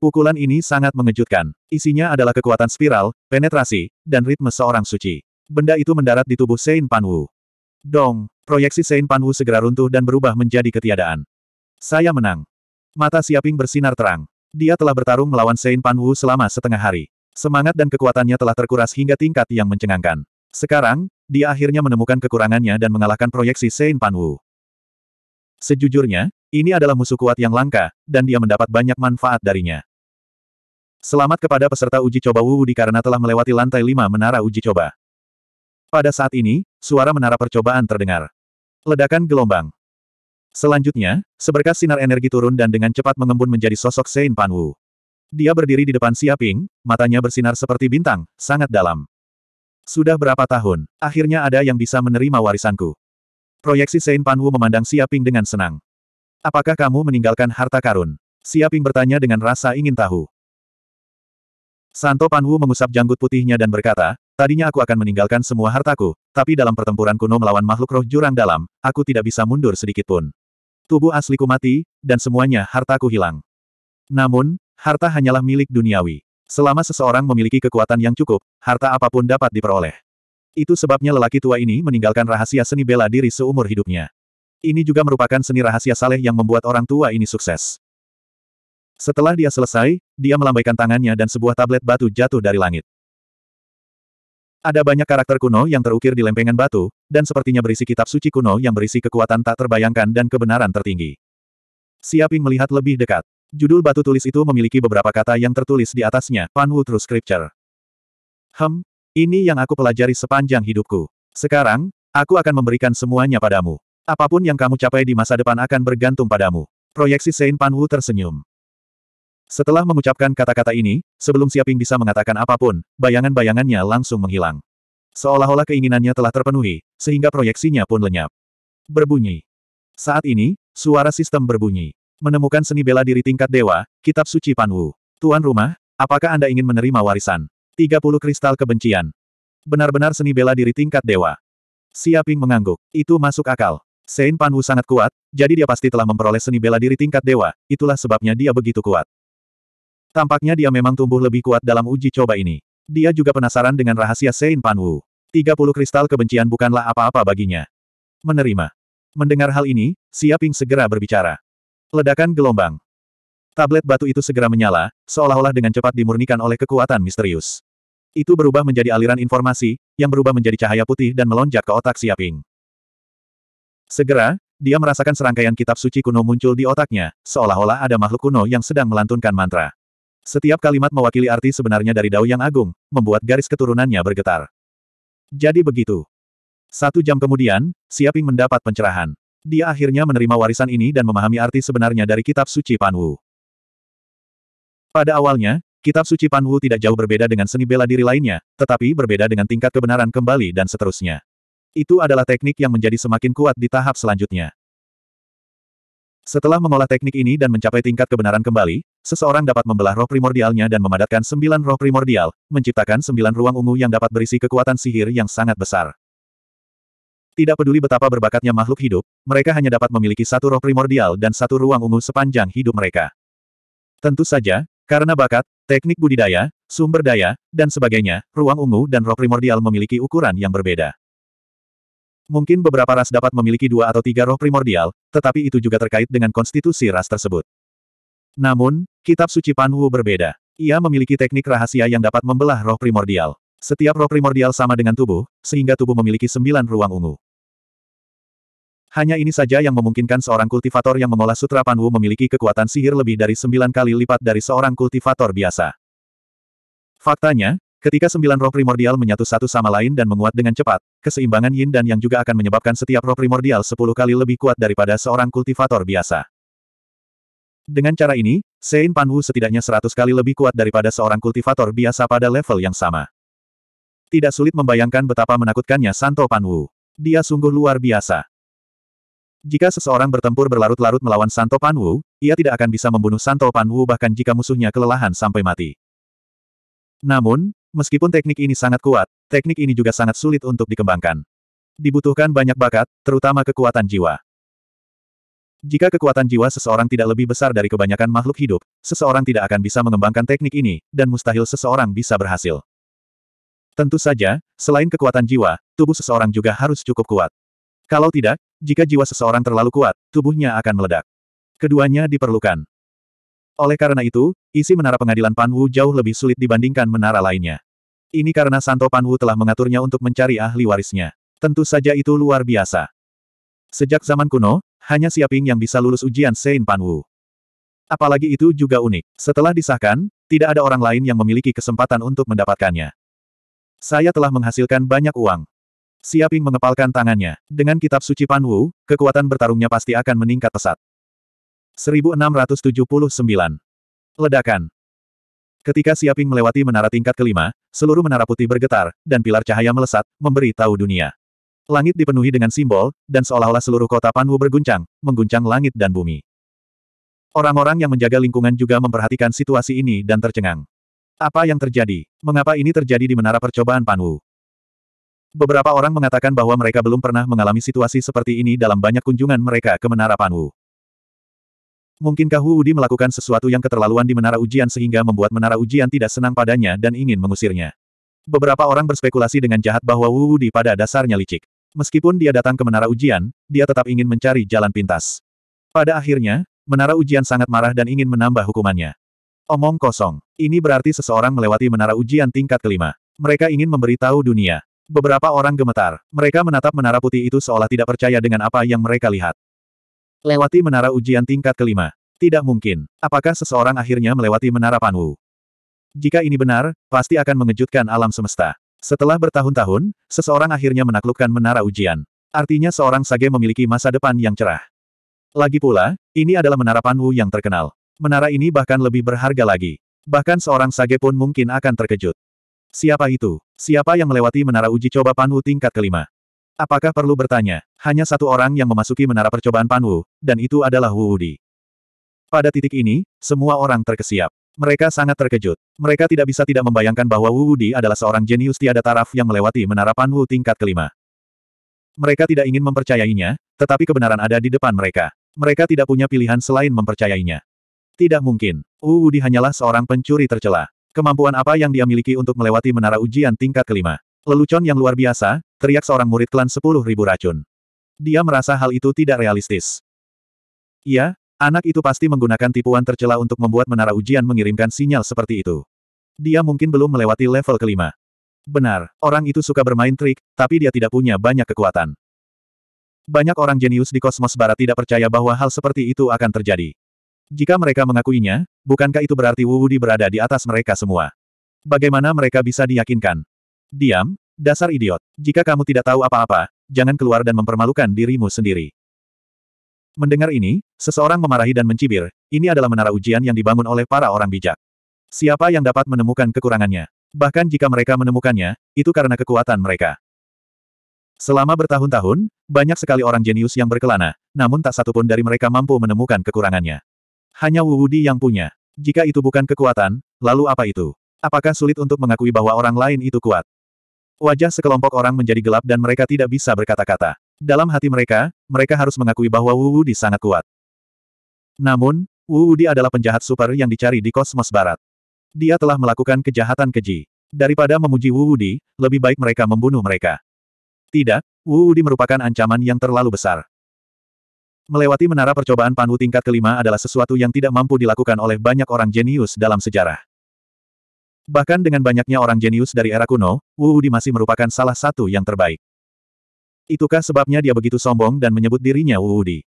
Pukulan ini sangat mengejutkan. Isinya adalah kekuatan spiral, penetrasi, dan ritme seorang suci. Benda itu mendarat di tubuh Sein Panwu. Dong, proyeksi Sein Panwu segera runtuh dan berubah menjadi ketiadaan. Saya menang. Mata Siaping bersinar terang. Dia telah bertarung melawan Sein Panwu selama setengah hari. Semangat dan kekuatannya telah terkuras hingga tingkat yang mencengangkan. Sekarang, dia akhirnya menemukan kekurangannya dan mengalahkan proyeksi Sein Panwu. Sejujurnya, ini adalah musuh kuat yang langka, dan dia mendapat banyak manfaat darinya. Selamat kepada peserta uji coba Wu Wudi karena telah melewati lantai lima menara uji coba. Pada saat ini, suara menara percobaan terdengar. Ledakan gelombang. Selanjutnya, seberkas sinar energi turun dan dengan cepat mengembun menjadi sosok Sein Panwu. Dia berdiri di depan Siaping, matanya bersinar seperti bintang, sangat dalam. Sudah berapa tahun, akhirnya ada yang bisa menerima warisanku. Proyeksi Sein Panwu memandang Siaping dengan senang. Apakah kamu meninggalkan harta karun? Siaping bertanya dengan rasa ingin tahu. Santo Panwu mengusap janggut putihnya dan berkata, Tadinya aku akan meninggalkan semua hartaku, tapi dalam pertempuran kuno melawan makhluk roh jurang dalam, aku tidak bisa mundur sedikitpun. Tubuh asliku mati, dan semuanya hartaku hilang. Namun, Harta hanyalah milik duniawi. Selama seseorang memiliki kekuatan yang cukup, harta apapun dapat diperoleh. Itu sebabnya lelaki tua ini meninggalkan rahasia seni bela diri seumur hidupnya. Ini juga merupakan seni rahasia saleh yang membuat orang tua ini sukses. Setelah dia selesai, dia melambaikan tangannya dan sebuah tablet batu jatuh dari langit. Ada banyak karakter kuno yang terukir di lempengan batu, dan sepertinya berisi kitab suci kuno yang berisi kekuatan tak terbayangkan dan kebenaran tertinggi. Siaping melihat lebih dekat. Judul batu tulis itu memiliki beberapa kata yang tertulis di atasnya, Panwu True Scripture. Hem, ini yang aku pelajari sepanjang hidupku. Sekarang, aku akan memberikan semuanya padamu. Apapun yang kamu capai di masa depan akan bergantung padamu. Proyeksi Saint Panwu tersenyum. Setelah mengucapkan kata-kata ini, sebelum Siaping bisa mengatakan apapun, bayangan-bayangannya langsung menghilang. Seolah-olah keinginannya telah terpenuhi, sehingga proyeksinya pun lenyap. Berbunyi. Saat ini, suara sistem berbunyi. Menemukan seni bela diri tingkat dewa, Kitab Suci Panwu. Tuan rumah, apakah Anda ingin menerima warisan? 30 kristal kebencian. Benar-benar seni bela diri tingkat dewa. Siaping mengangguk. Itu masuk akal. Sein Panwu sangat kuat, jadi dia pasti telah memperoleh seni bela diri tingkat dewa, itulah sebabnya dia begitu kuat. Tampaknya dia memang tumbuh lebih kuat dalam uji coba ini. Dia juga penasaran dengan rahasia Sein Panwu. 30 kristal kebencian bukanlah apa-apa baginya. Menerima. Mendengar hal ini, Siaping segera berbicara. Ledakan gelombang. Tablet batu itu segera menyala, seolah-olah dengan cepat dimurnikan oleh kekuatan misterius. Itu berubah menjadi aliran informasi, yang berubah menjadi cahaya putih dan melonjak ke otak Siaping. Segera, dia merasakan serangkaian kitab suci kuno muncul di otaknya, seolah-olah ada makhluk kuno yang sedang melantunkan mantra. Setiap kalimat mewakili arti sebenarnya dari dao yang agung, membuat garis keturunannya bergetar. Jadi begitu. Satu jam kemudian, Siaping mendapat pencerahan. Dia akhirnya menerima warisan ini dan memahami arti sebenarnya dari kitab suci Panwu. Pada awalnya, kitab suci Panwu tidak jauh berbeda dengan seni bela diri lainnya, tetapi berbeda dengan tingkat kebenaran kembali dan seterusnya. Itu adalah teknik yang menjadi semakin kuat di tahap selanjutnya. Setelah mengolah teknik ini dan mencapai tingkat kebenaran kembali, seseorang dapat membelah roh primordialnya dan memadatkan sembilan roh primordial, menciptakan sembilan ruang ungu yang dapat berisi kekuatan sihir yang sangat besar. Tidak peduli betapa berbakatnya makhluk hidup, mereka hanya dapat memiliki satu roh primordial dan satu ruang ungu sepanjang hidup mereka. Tentu saja, karena bakat, teknik budidaya, sumber daya, dan sebagainya, ruang ungu dan roh primordial memiliki ukuran yang berbeda. Mungkin beberapa ras dapat memiliki dua atau tiga roh primordial, tetapi itu juga terkait dengan konstitusi ras tersebut. Namun, kitab suci Panwu berbeda. Ia memiliki teknik rahasia yang dapat membelah roh primordial. Setiap roh primordial sama dengan tubuh, sehingga tubuh memiliki sembilan ruang ungu. Hanya ini saja yang memungkinkan seorang kultivator yang mengolah Sutra Panwu memiliki kekuatan sihir lebih dari sembilan kali lipat dari seorang kultivator biasa. Faktanya, ketika sembilan roh primordial menyatu satu sama lain dan menguat dengan cepat, keseimbangan yin dan yang juga akan menyebabkan setiap roh primordial sepuluh kali lebih kuat daripada seorang kultivator biasa. Dengan cara ini, Sein Panwu setidaknya seratus kali lebih kuat daripada seorang kultivator biasa pada level yang sama. Tidak sulit membayangkan betapa menakutkannya Santo Panwu. Dia sungguh luar biasa. Jika seseorang bertempur berlarut-larut melawan Santo Panwu, ia tidak akan bisa membunuh Santo Panwu bahkan jika musuhnya kelelahan sampai mati. Namun, meskipun teknik ini sangat kuat, teknik ini juga sangat sulit untuk dikembangkan. Dibutuhkan banyak bakat, terutama kekuatan jiwa. Jika kekuatan jiwa seseorang tidak lebih besar dari kebanyakan makhluk hidup, seseorang tidak akan bisa mengembangkan teknik ini, dan mustahil seseorang bisa berhasil. Tentu saja, selain kekuatan jiwa, tubuh seseorang juga harus cukup kuat. Kalau tidak, jika jiwa seseorang terlalu kuat, tubuhnya akan meledak. Keduanya diperlukan. Oleh karena itu, isi menara pengadilan Panwu jauh lebih sulit dibandingkan menara lainnya. Ini karena Santo Panwu telah mengaturnya untuk mencari ahli warisnya. Tentu saja itu luar biasa. Sejak zaman kuno, hanya Siaping yang bisa lulus ujian Sein Panwu. Apalagi itu juga unik. Setelah disahkan, tidak ada orang lain yang memiliki kesempatan untuk mendapatkannya. Saya telah menghasilkan banyak uang. Siaping mengepalkan tangannya. Dengan kitab suci Panwu, kekuatan bertarungnya pasti akan meningkat pesat. 1679. Ledakan. Ketika Siaping melewati menara tingkat kelima, seluruh menara putih bergetar, dan pilar cahaya melesat, memberi tahu dunia. Langit dipenuhi dengan simbol, dan seolah-olah seluruh kota Panwu berguncang, mengguncang langit dan bumi. Orang-orang yang menjaga lingkungan juga memperhatikan situasi ini dan tercengang. Apa yang terjadi? Mengapa ini terjadi di menara percobaan Panwu? Beberapa orang mengatakan bahwa mereka belum pernah mengalami situasi seperti ini dalam banyak kunjungan mereka ke Menara Panwu. Mungkinkah Wu Udi melakukan sesuatu yang keterlaluan di Menara Ujian sehingga membuat Menara Ujian tidak senang padanya dan ingin mengusirnya? Beberapa orang berspekulasi dengan jahat bahwa Wu Udi pada dasarnya licik. Meskipun dia datang ke Menara Ujian, dia tetap ingin mencari jalan pintas. Pada akhirnya, Menara Ujian sangat marah dan ingin menambah hukumannya. Omong kosong. Ini berarti seseorang melewati Menara Ujian tingkat kelima. Mereka ingin memberitahu dunia. Beberapa orang gemetar. Mereka menatap menara putih itu seolah tidak percaya dengan apa yang mereka lihat. Lewati menara ujian tingkat kelima. Tidak mungkin. Apakah seseorang akhirnya melewati menara Panwu? Jika ini benar, pasti akan mengejutkan alam semesta. Setelah bertahun-tahun, seseorang akhirnya menaklukkan menara ujian. Artinya seorang sage memiliki masa depan yang cerah. Lagi pula, ini adalah menara Panwu yang terkenal. Menara ini bahkan lebih berharga lagi. Bahkan seorang sage pun mungkin akan terkejut. Siapa itu? Siapa yang melewati menara uji coba Panwu tingkat kelima? Apakah perlu bertanya? Hanya satu orang yang memasuki menara percobaan Panwu, dan itu adalah Wu Wudi. Pada titik ini, semua orang terkesiap. Mereka sangat terkejut. Mereka tidak bisa tidak membayangkan bahwa Wu Wudi adalah seorang jenius tiada taraf yang melewati menara Panwu tingkat kelima. Mereka tidak ingin mempercayainya, tetapi kebenaran ada di depan mereka. Mereka tidak punya pilihan selain mempercayainya. Tidak mungkin. Wu Wudi hanyalah seorang pencuri tercela. Kemampuan apa yang dia miliki untuk melewati menara ujian tingkat kelima? Lelucon yang luar biasa, teriak seorang murid klan sepuluh ribu racun. Dia merasa hal itu tidak realistis. Iya, anak itu pasti menggunakan tipuan tercela untuk membuat menara ujian mengirimkan sinyal seperti itu. Dia mungkin belum melewati level kelima. Benar, orang itu suka bermain trik, tapi dia tidak punya banyak kekuatan. Banyak orang jenius di kosmos barat tidak percaya bahwa hal seperti itu akan terjadi. Jika mereka mengakuinya, bukankah itu berarti Wu Wudi berada di atas mereka semua? Bagaimana mereka bisa diyakinkan? Diam, dasar idiot. Jika kamu tidak tahu apa-apa, jangan keluar dan mempermalukan dirimu sendiri. Mendengar ini, seseorang memarahi dan mencibir, ini adalah menara ujian yang dibangun oleh para orang bijak. Siapa yang dapat menemukan kekurangannya? Bahkan jika mereka menemukannya, itu karena kekuatan mereka. Selama bertahun-tahun, banyak sekali orang jenius yang berkelana, namun tak satupun dari mereka mampu menemukan kekurangannya. Hanya Wuwudi yang punya. Jika itu bukan kekuatan, lalu apa itu? Apakah sulit untuk mengakui bahwa orang lain itu kuat? Wajah sekelompok orang menjadi gelap dan mereka tidak bisa berkata-kata. Dalam hati mereka, mereka harus mengakui bahwa Wuwudi sangat kuat. Namun, Wuwudi adalah penjahat super yang dicari di kosmos barat. Dia telah melakukan kejahatan keji. Daripada memuji Wuwudi, lebih baik mereka membunuh mereka. Tidak, Wuwudi merupakan ancaman yang terlalu besar. Melewati menara percobaan Panwu tingkat kelima adalah sesuatu yang tidak mampu dilakukan oleh banyak orang jenius dalam sejarah. Bahkan dengan banyaknya orang jenius dari era kuno, Wu Udi masih merupakan salah satu yang terbaik. Itukah sebabnya dia begitu sombong dan menyebut dirinya Wu Udi?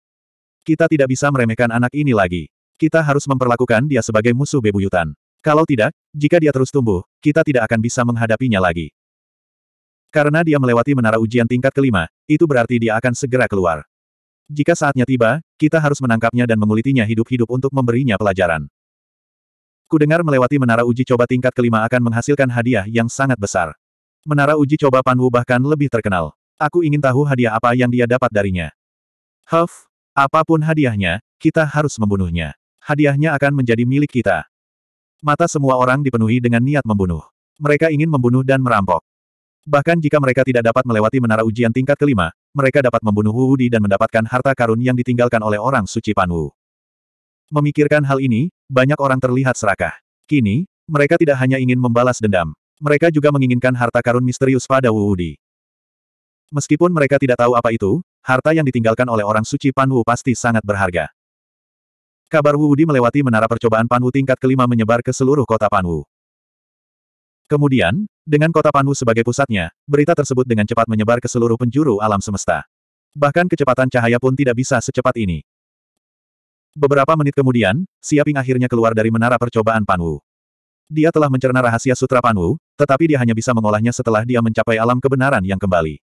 Kita tidak bisa meremehkan anak ini lagi. Kita harus memperlakukan dia sebagai musuh bebuyutan. Kalau tidak, jika dia terus tumbuh, kita tidak akan bisa menghadapinya lagi. Karena dia melewati menara ujian tingkat kelima, itu berarti dia akan segera keluar. Jika saatnya tiba, kita harus menangkapnya dan mengulitinya hidup-hidup untuk memberinya pelajaran. Kudengar melewati menara uji coba tingkat kelima akan menghasilkan hadiah yang sangat besar. Menara uji coba Panwu bahkan lebih terkenal. Aku ingin tahu hadiah apa yang dia dapat darinya. Huff, apapun hadiahnya, kita harus membunuhnya. Hadiahnya akan menjadi milik kita. Mata semua orang dipenuhi dengan niat membunuh. Mereka ingin membunuh dan merampok. Bahkan jika mereka tidak dapat melewati menara ujian tingkat kelima, mereka dapat membunuh Wu Di dan mendapatkan harta karun yang ditinggalkan oleh orang suci Pan Memikirkan hal ini, banyak orang terlihat serakah. Kini, mereka tidak hanya ingin membalas dendam. Mereka juga menginginkan harta karun misterius pada Wu Di. Meskipun mereka tidak tahu apa itu, harta yang ditinggalkan oleh orang suci Pan pasti sangat berharga. Kabar Wu Di melewati menara percobaan Panwu tingkat kelima menyebar ke seluruh kota Panwu. Kemudian, dengan kota Panwu sebagai pusatnya, berita tersebut dengan cepat menyebar ke seluruh penjuru alam semesta. Bahkan kecepatan cahaya pun tidak bisa secepat ini. Beberapa menit kemudian, Siaping akhirnya keluar dari menara percobaan Panwu. Dia telah mencerna rahasia Sutra Panwu, tetapi dia hanya bisa mengolahnya setelah dia mencapai alam kebenaran yang kembali.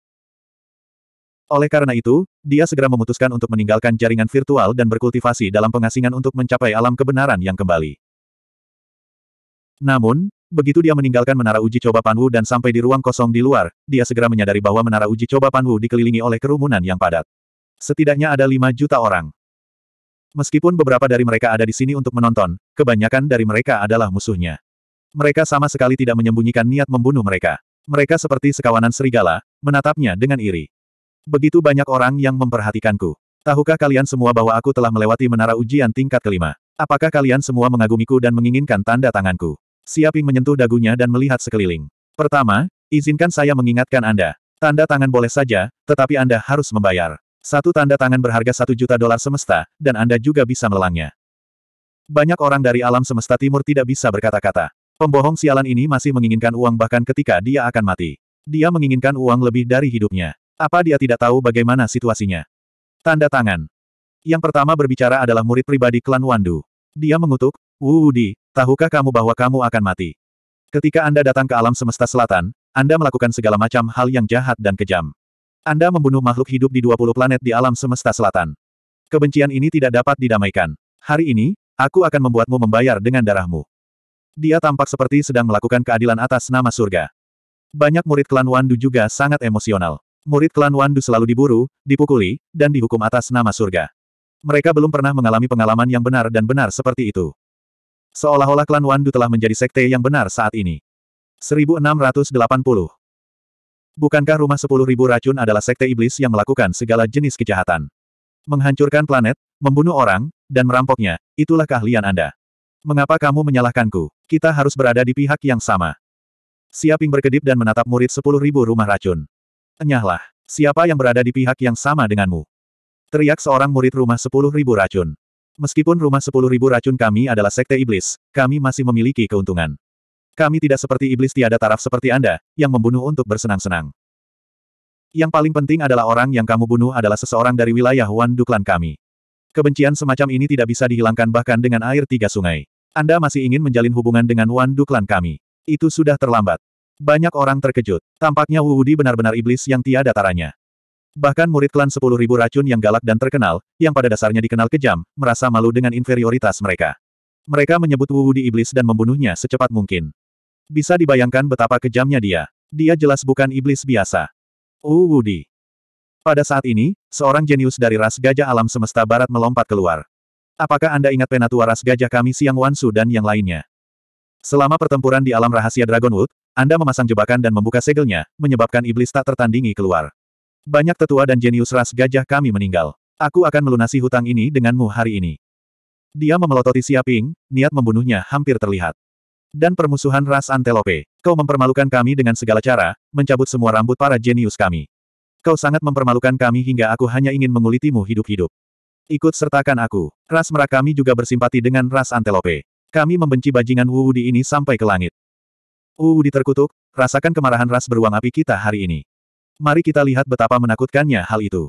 Oleh karena itu, dia segera memutuskan untuk meninggalkan jaringan virtual dan berkultivasi dalam pengasingan untuk mencapai alam kebenaran yang kembali. Namun, Begitu dia meninggalkan menara uji coba Panwu dan sampai di ruang kosong di luar, dia segera menyadari bahwa menara uji coba Panwu dikelilingi oleh kerumunan yang padat. Setidaknya ada lima juta orang. Meskipun beberapa dari mereka ada di sini untuk menonton, kebanyakan dari mereka adalah musuhnya. Mereka sama sekali tidak menyembunyikan niat membunuh mereka. Mereka seperti sekawanan serigala, menatapnya dengan iri. Begitu banyak orang yang memperhatikanku. Tahukah kalian semua bahwa aku telah melewati menara ujian tingkat kelima? Apakah kalian semua mengagumiku dan menginginkan tanda tanganku? Siaping menyentuh dagunya dan melihat sekeliling. Pertama, izinkan saya mengingatkan Anda. Tanda tangan boleh saja, tetapi Anda harus membayar. Satu tanda tangan berharga satu juta dolar semesta, dan Anda juga bisa melelangnya. Banyak orang dari alam semesta timur tidak bisa berkata-kata. Pembohong sialan ini masih menginginkan uang bahkan ketika dia akan mati. Dia menginginkan uang lebih dari hidupnya. Apa dia tidak tahu bagaimana situasinya? Tanda tangan. Yang pertama berbicara adalah murid pribadi klan Wandu. Dia mengutuk, Wu Di, Tahukah kamu bahwa kamu akan mati? Ketika Anda datang ke alam semesta selatan, Anda melakukan segala macam hal yang jahat dan kejam. Anda membunuh makhluk hidup di 20 planet di alam semesta selatan. Kebencian ini tidak dapat didamaikan. Hari ini, aku akan membuatmu membayar dengan darahmu. Dia tampak seperti sedang melakukan keadilan atas nama surga. Banyak murid klan Wandu juga sangat emosional. Murid klan Wandu selalu diburu, dipukuli, dan dihukum atas nama surga. Mereka belum pernah mengalami pengalaman yang benar dan benar seperti itu. Seolah-olah klan Wandu telah menjadi sekte yang benar saat ini. 1680. Bukankah rumah 10.000 racun adalah sekte iblis yang melakukan segala jenis kejahatan? Menghancurkan planet, membunuh orang, dan merampoknya, itulah keahlian Anda. Mengapa kamu menyalahkanku? Kita harus berada di pihak yang sama. Siaping berkedip dan menatap murid 10.000 rumah racun. Enyahlah, siapa yang berada di pihak yang sama denganmu? Teriak seorang murid rumah 10.000 racun. Meskipun rumah sepuluh ribu racun kami adalah sekte iblis, kami masih memiliki keuntungan. Kami tidak seperti iblis tiada taraf seperti Anda, yang membunuh untuk bersenang-senang. Yang paling penting adalah orang yang kamu bunuh adalah seseorang dari wilayah Wan Duklan kami. Kebencian semacam ini tidak bisa dihilangkan bahkan dengan air tiga sungai. Anda masih ingin menjalin hubungan dengan Wan Duklan kami. Itu sudah terlambat. Banyak orang terkejut. Tampaknya Wu Wudi benar-benar iblis yang tiada taranya. Bahkan murid klan sepuluh ribu racun yang galak dan terkenal, yang pada dasarnya dikenal kejam, merasa malu dengan inferioritas mereka. Mereka menyebut Wu di iblis dan membunuhnya secepat mungkin. Bisa dibayangkan betapa kejamnya dia. Dia jelas bukan iblis biasa. Wu Di. Pada saat ini, seorang jenius dari ras gajah alam semesta barat melompat keluar. Apakah Anda ingat penatua ras gajah kami Siang Wansu dan yang lainnya? Selama pertempuran di alam rahasia Dragonwood, Anda memasang jebakan dan membuka segelnya, menyebabkan iblis tak tertandingi keluar. Banyak tetua dan jenius ras gajah kami meninggal. Aku akan melunasi hutang ini denganmu hari ini. Dia memelototi Siaping, niat membunuhnya hampir terlihat. Dan permusuhan ras antelope. Kau mempermalukan kami dengan segala cara, mencabut semua rambut para jenius kami. Kau sangat mempermalukan kami hingga aku hanya ingin mengulitimu hidup-hidup. Ikut sertakan aku. Ras merah kami juga bersimpati dengan ras antelope. Kami membenci bajingan Di ini sampai ke langit. Di terkutuk, rasakan kemarahan ras beruang api kita hari ini. Mari kita lihat betapa menakutkannya hal itu.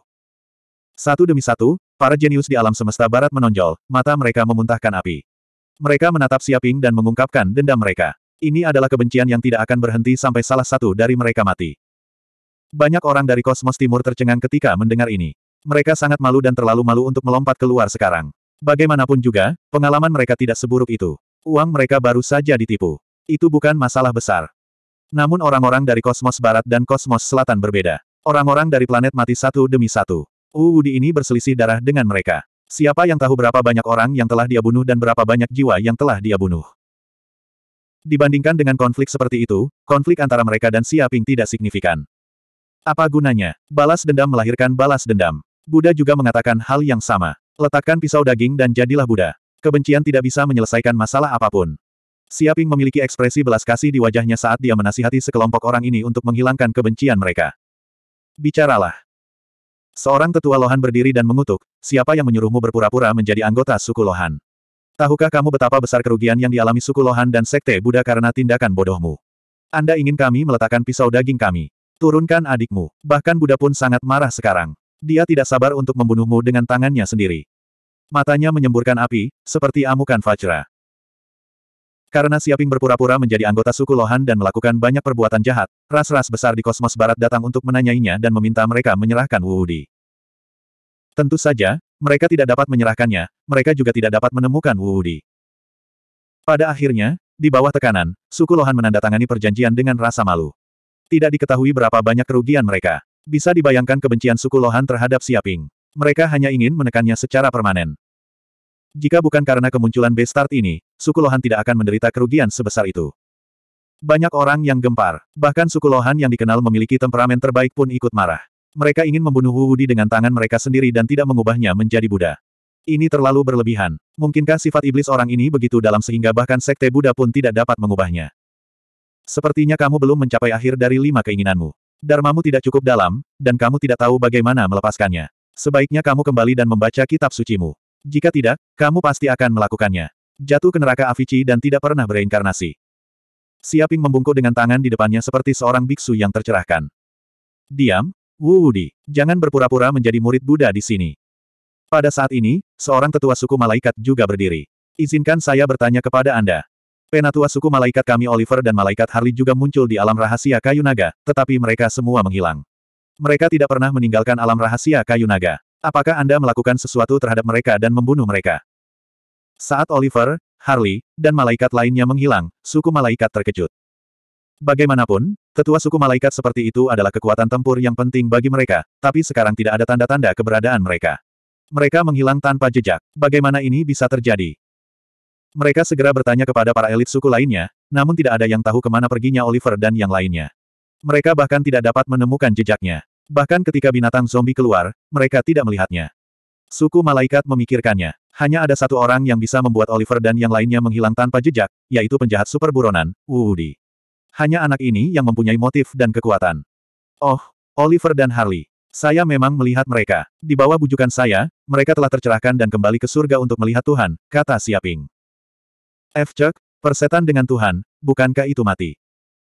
Satu demi satu, para jenius di alam semesta barat menonjol, mata mereka memuntahkan api. Mereka menatap Siaping dan mengungkapkan dendam mereka. Ini adalah kebencian yang tidak akan berhenti sampai salah satu dari mereka mati. Banyak orang dari kosmos timur tercengang ketika mendengar ini. Mereka sangat malu dan terlalu malu untuk melompat keluar sekarang. Bagaimanapun juga, pengalaman mereka tidak seburuk itu. Uang mereka baru saja ditipu. Itu bukan masalah besar. Namun orang-orang dari kosmos barat dan kosmos selatan berbeda. Orang-orang dari planet mati satu demi satu. Uudi ini berselisih darah dengan mereka. Siapa yang tahu berapa banyak orang yang telah dia bunuh dan berapa banyak jiwa yang telah dia bunuh. Dibandingkan dengan konflik seperti itu, konflik antara mereka dan siaping tidak signifikan. Apa gunanya? Balas dendam melahirkan balas dendam. Buddha juga mengatakan hal yang sama. Letakkan pisau daging dan jadilah Buddha. Kebencian tidak bisa menyelesaikan masalah apapun. Siaping memiliki ekspresi belas kasih di wajahnya saat dia menasihati sekelompok orang ini untuk menghilangkan kebencian mereka. Bicaralah. Seorang tetua Lohan berdiri dan mengutuk, siapa yang menyuruhmu berpura-pura menjadi anggota suku Lohan? Tahukah kamu betapa besar kerugian yang dialami suku Lohan dan sekte Buddha karena tindakan bodohmu? Anda ingin kami meletakkan pisau daging kami. Turunkan adikmu. Bahkan Buddha pun sangat marah sekarang. Dia tidak sabar untuk membunuhmu dengan tangannya sendiri. Matanya menyemburkan api, seperti amukan fajra. Karena Siaping berpura-pura menjadi anggota suku Lohan dan melakukan banyak perbuatan jahat, ras-ras besar di kosmos barat datang untuk menanyainya dan meminta mereka menyerahkan Wu Tentu saja, mereka tidak dapat menyerahkannya, mereka juga tidak dapat menemukan Wu Pada akhirnya, di bawah tekanan, suku Lohan menandatangani perjanjian dengan rasa malu. Tidak diketahui berapa banyak kerugian mereka. Bisa dibayangkan kebencian suku Lohan terhadap Siaping. Mereka hanya ingin menekannya secara permanen. Jika bukan karena kemunculan Bestart ini, suku Lohan tidak akan menderita kerugian sebesar itu. Banyak orang yang gempar, bahkan suku Lohan yang dikenal memiliki temperamen terbaik pun ikut marah. Mereka ingin membunuh Hudi dengan tangan mereka sendiri dan tidak mengubahnya menjadi Buddha. Ini terlalu berlebihan. Mungkinkah sifat iblis orang ini begitu dalam sehingga bahkan sekte Buddha pun tidak dapat mengubahnya? Sepertinya kamu belum mencapai akhir dari lima keinginanmu. Darmamu tidak cukup dalam, dan kamu tidak tahu bagaimana melepaskannya. Sebaiknya kamu kembali dan membaca kitab sucimu. Jika tidak, kamu pasti akan melakukannya. Jatuh ke neraka Avicii dan tidak pernah bereinkarnasi. Siaping membungkuk dengan tangan di depannya seperti seorang biksu yang tercerahkan. Diam, Wu Wudi, jangan berpura-pura menjadi murid Buddha di sini. Pada saat ini, seorang tetua suku malaikat juga berdiri. Izinkan saya bertanya kepada Anda. Penatua suku malaikat kami Oliver dan malaikat Harley juga muncul di alam rahasia kayu naga, tetapi mereka semua menghilang. Mereka tidak pernah meninggalkan alam rahasia kayu naga. Apakah Anda melakukan sesuatu terhadap mereka dan membunuh mereka? Saat Oliver, Harley, dan malaikat lainnya menghilang, suku malaikat terkejut. Bagaimanapun, tetua suku malaikat seperti itu adalah kekuatan tempur yang penting bagi mereka, tapi sekarang tidak ada tanda-tanda keberadaan mereka. Mereka menghilang tanpa jejak. Bagaimana ini bisa terjadi? Mereka segera bertanya kepada para elit suku lainnya, namun tidak ada yang tahu kemana perginya Oliver dan yang lainnya. Mereka bahkan tidak dapat menemukan jejaknya. Bahkan ketika binatang zombie keluar, mereka tidak melihatnya. Suku malaikat memikirkannya. Hanya ada satu orang yang bisa membuat Oliver dan yang lainnya menghilang tanpa jejak, yaitu penjahat super buronan, Woody. Hanya anak ini yang mempunyai motif dan kekuatan. Oh, Oliver dan Harley. Saya memang melihat mereka. Di bawah bujukan saya, mereka telah tercerahkan dan kembali ke surga untuk melihat Tuhan, kata Siaping. F. Chuck, persetan dengan Tuhan, bukankah itu mati?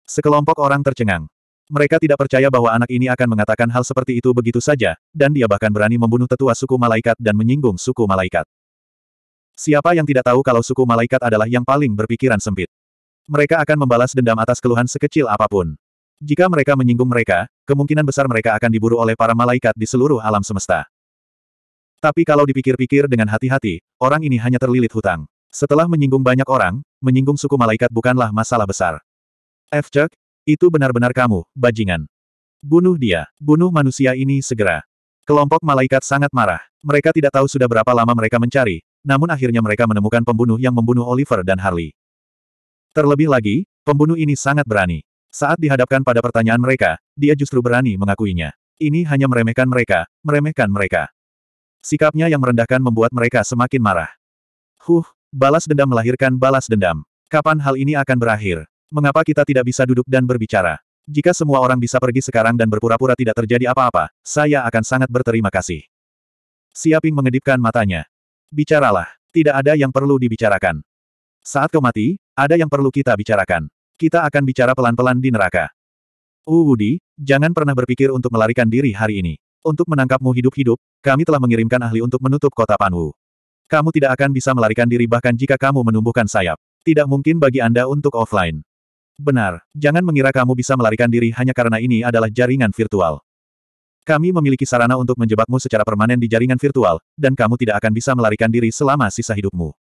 Sekelompok orang tercengang. Mereka tidak percaya bahwa anak ini akan mengatakan hal seperti itu begitu saja, dan dia bahkan berani membunuh tetua suku malaikat dan menyinggung suku malaikat. Siapa yang tidak tahu kalau suku malaikat adalah yang paling berpikiran sempit. Mereka akan membalas dendam atas keluhan sekecil apapun. Jika mereka menyinggung mereka, kemungkinan besar mereka akan diburu oleh para malaikat di seluruh alam semesta. Tapi kalau dipikir-pikir dengan hati-hati, orang ini hanya terlilit hutang. Setelah menyinggung banyak orang, menyinggung suku malaikat bukanlah masalah besar. F. Chuck, itu benar-benar kamu, bajingan. Bunuh dia, bunuh manusia ini segera. Kelompok malaikat sangat marah. Mereka tidak tahu sudah berapa lama mereka mencari, namun akhirnya mereka menemukan pembunuh yang membunuh Oliver dan Harley. Terlebih lagi, pembunuh ini sangat berani. Saat dihadapkan pada pertanyaan mereka, dia justru berani mengakuinya. Ini hanya meremehkan mereka, meremehkan mereka. Sikapnya yang merendahkan membuat mereka semakin marah. Huh, balas dendam melahirkan balas dendam. Kapan hal ini akan berakhir? Mengapa kita tidak bisa duduk dan berbicara? Jika semua orang bisa pergi sekarang dan berpura-pura tidak terjadi apa-apa, saya akan sangat berterima kasih. Siaping mengedipkan matanya. Bicaralah. Tidak ada yang perlu dibicarakan. Saat kau mati, ada yang perlu kita bicarakan. Kita akan bicara pelan-pelan di neraka. Uwudi, jangan pernah berpikir untuk melarikan diri hari ini. Untuk menangkapmu hidup-hidup, kami telah mengirimkan ahli untuk menutup kota Panwu. Kamu tidak akan bisa melarikan diri bahkan jika kamu menumbuhkan sayap. Tidak mungkin bagi Anda untuk offline. Benar, jangan mengira kamu bisa melarikan diri hanya karena ini adalah jaringan virtual. Kami memiliki sarana untuk menjebakmu secara permanen di jaringan virtual, dan kamu tidak akan bisa melarikan diri selama sisa hidupmu.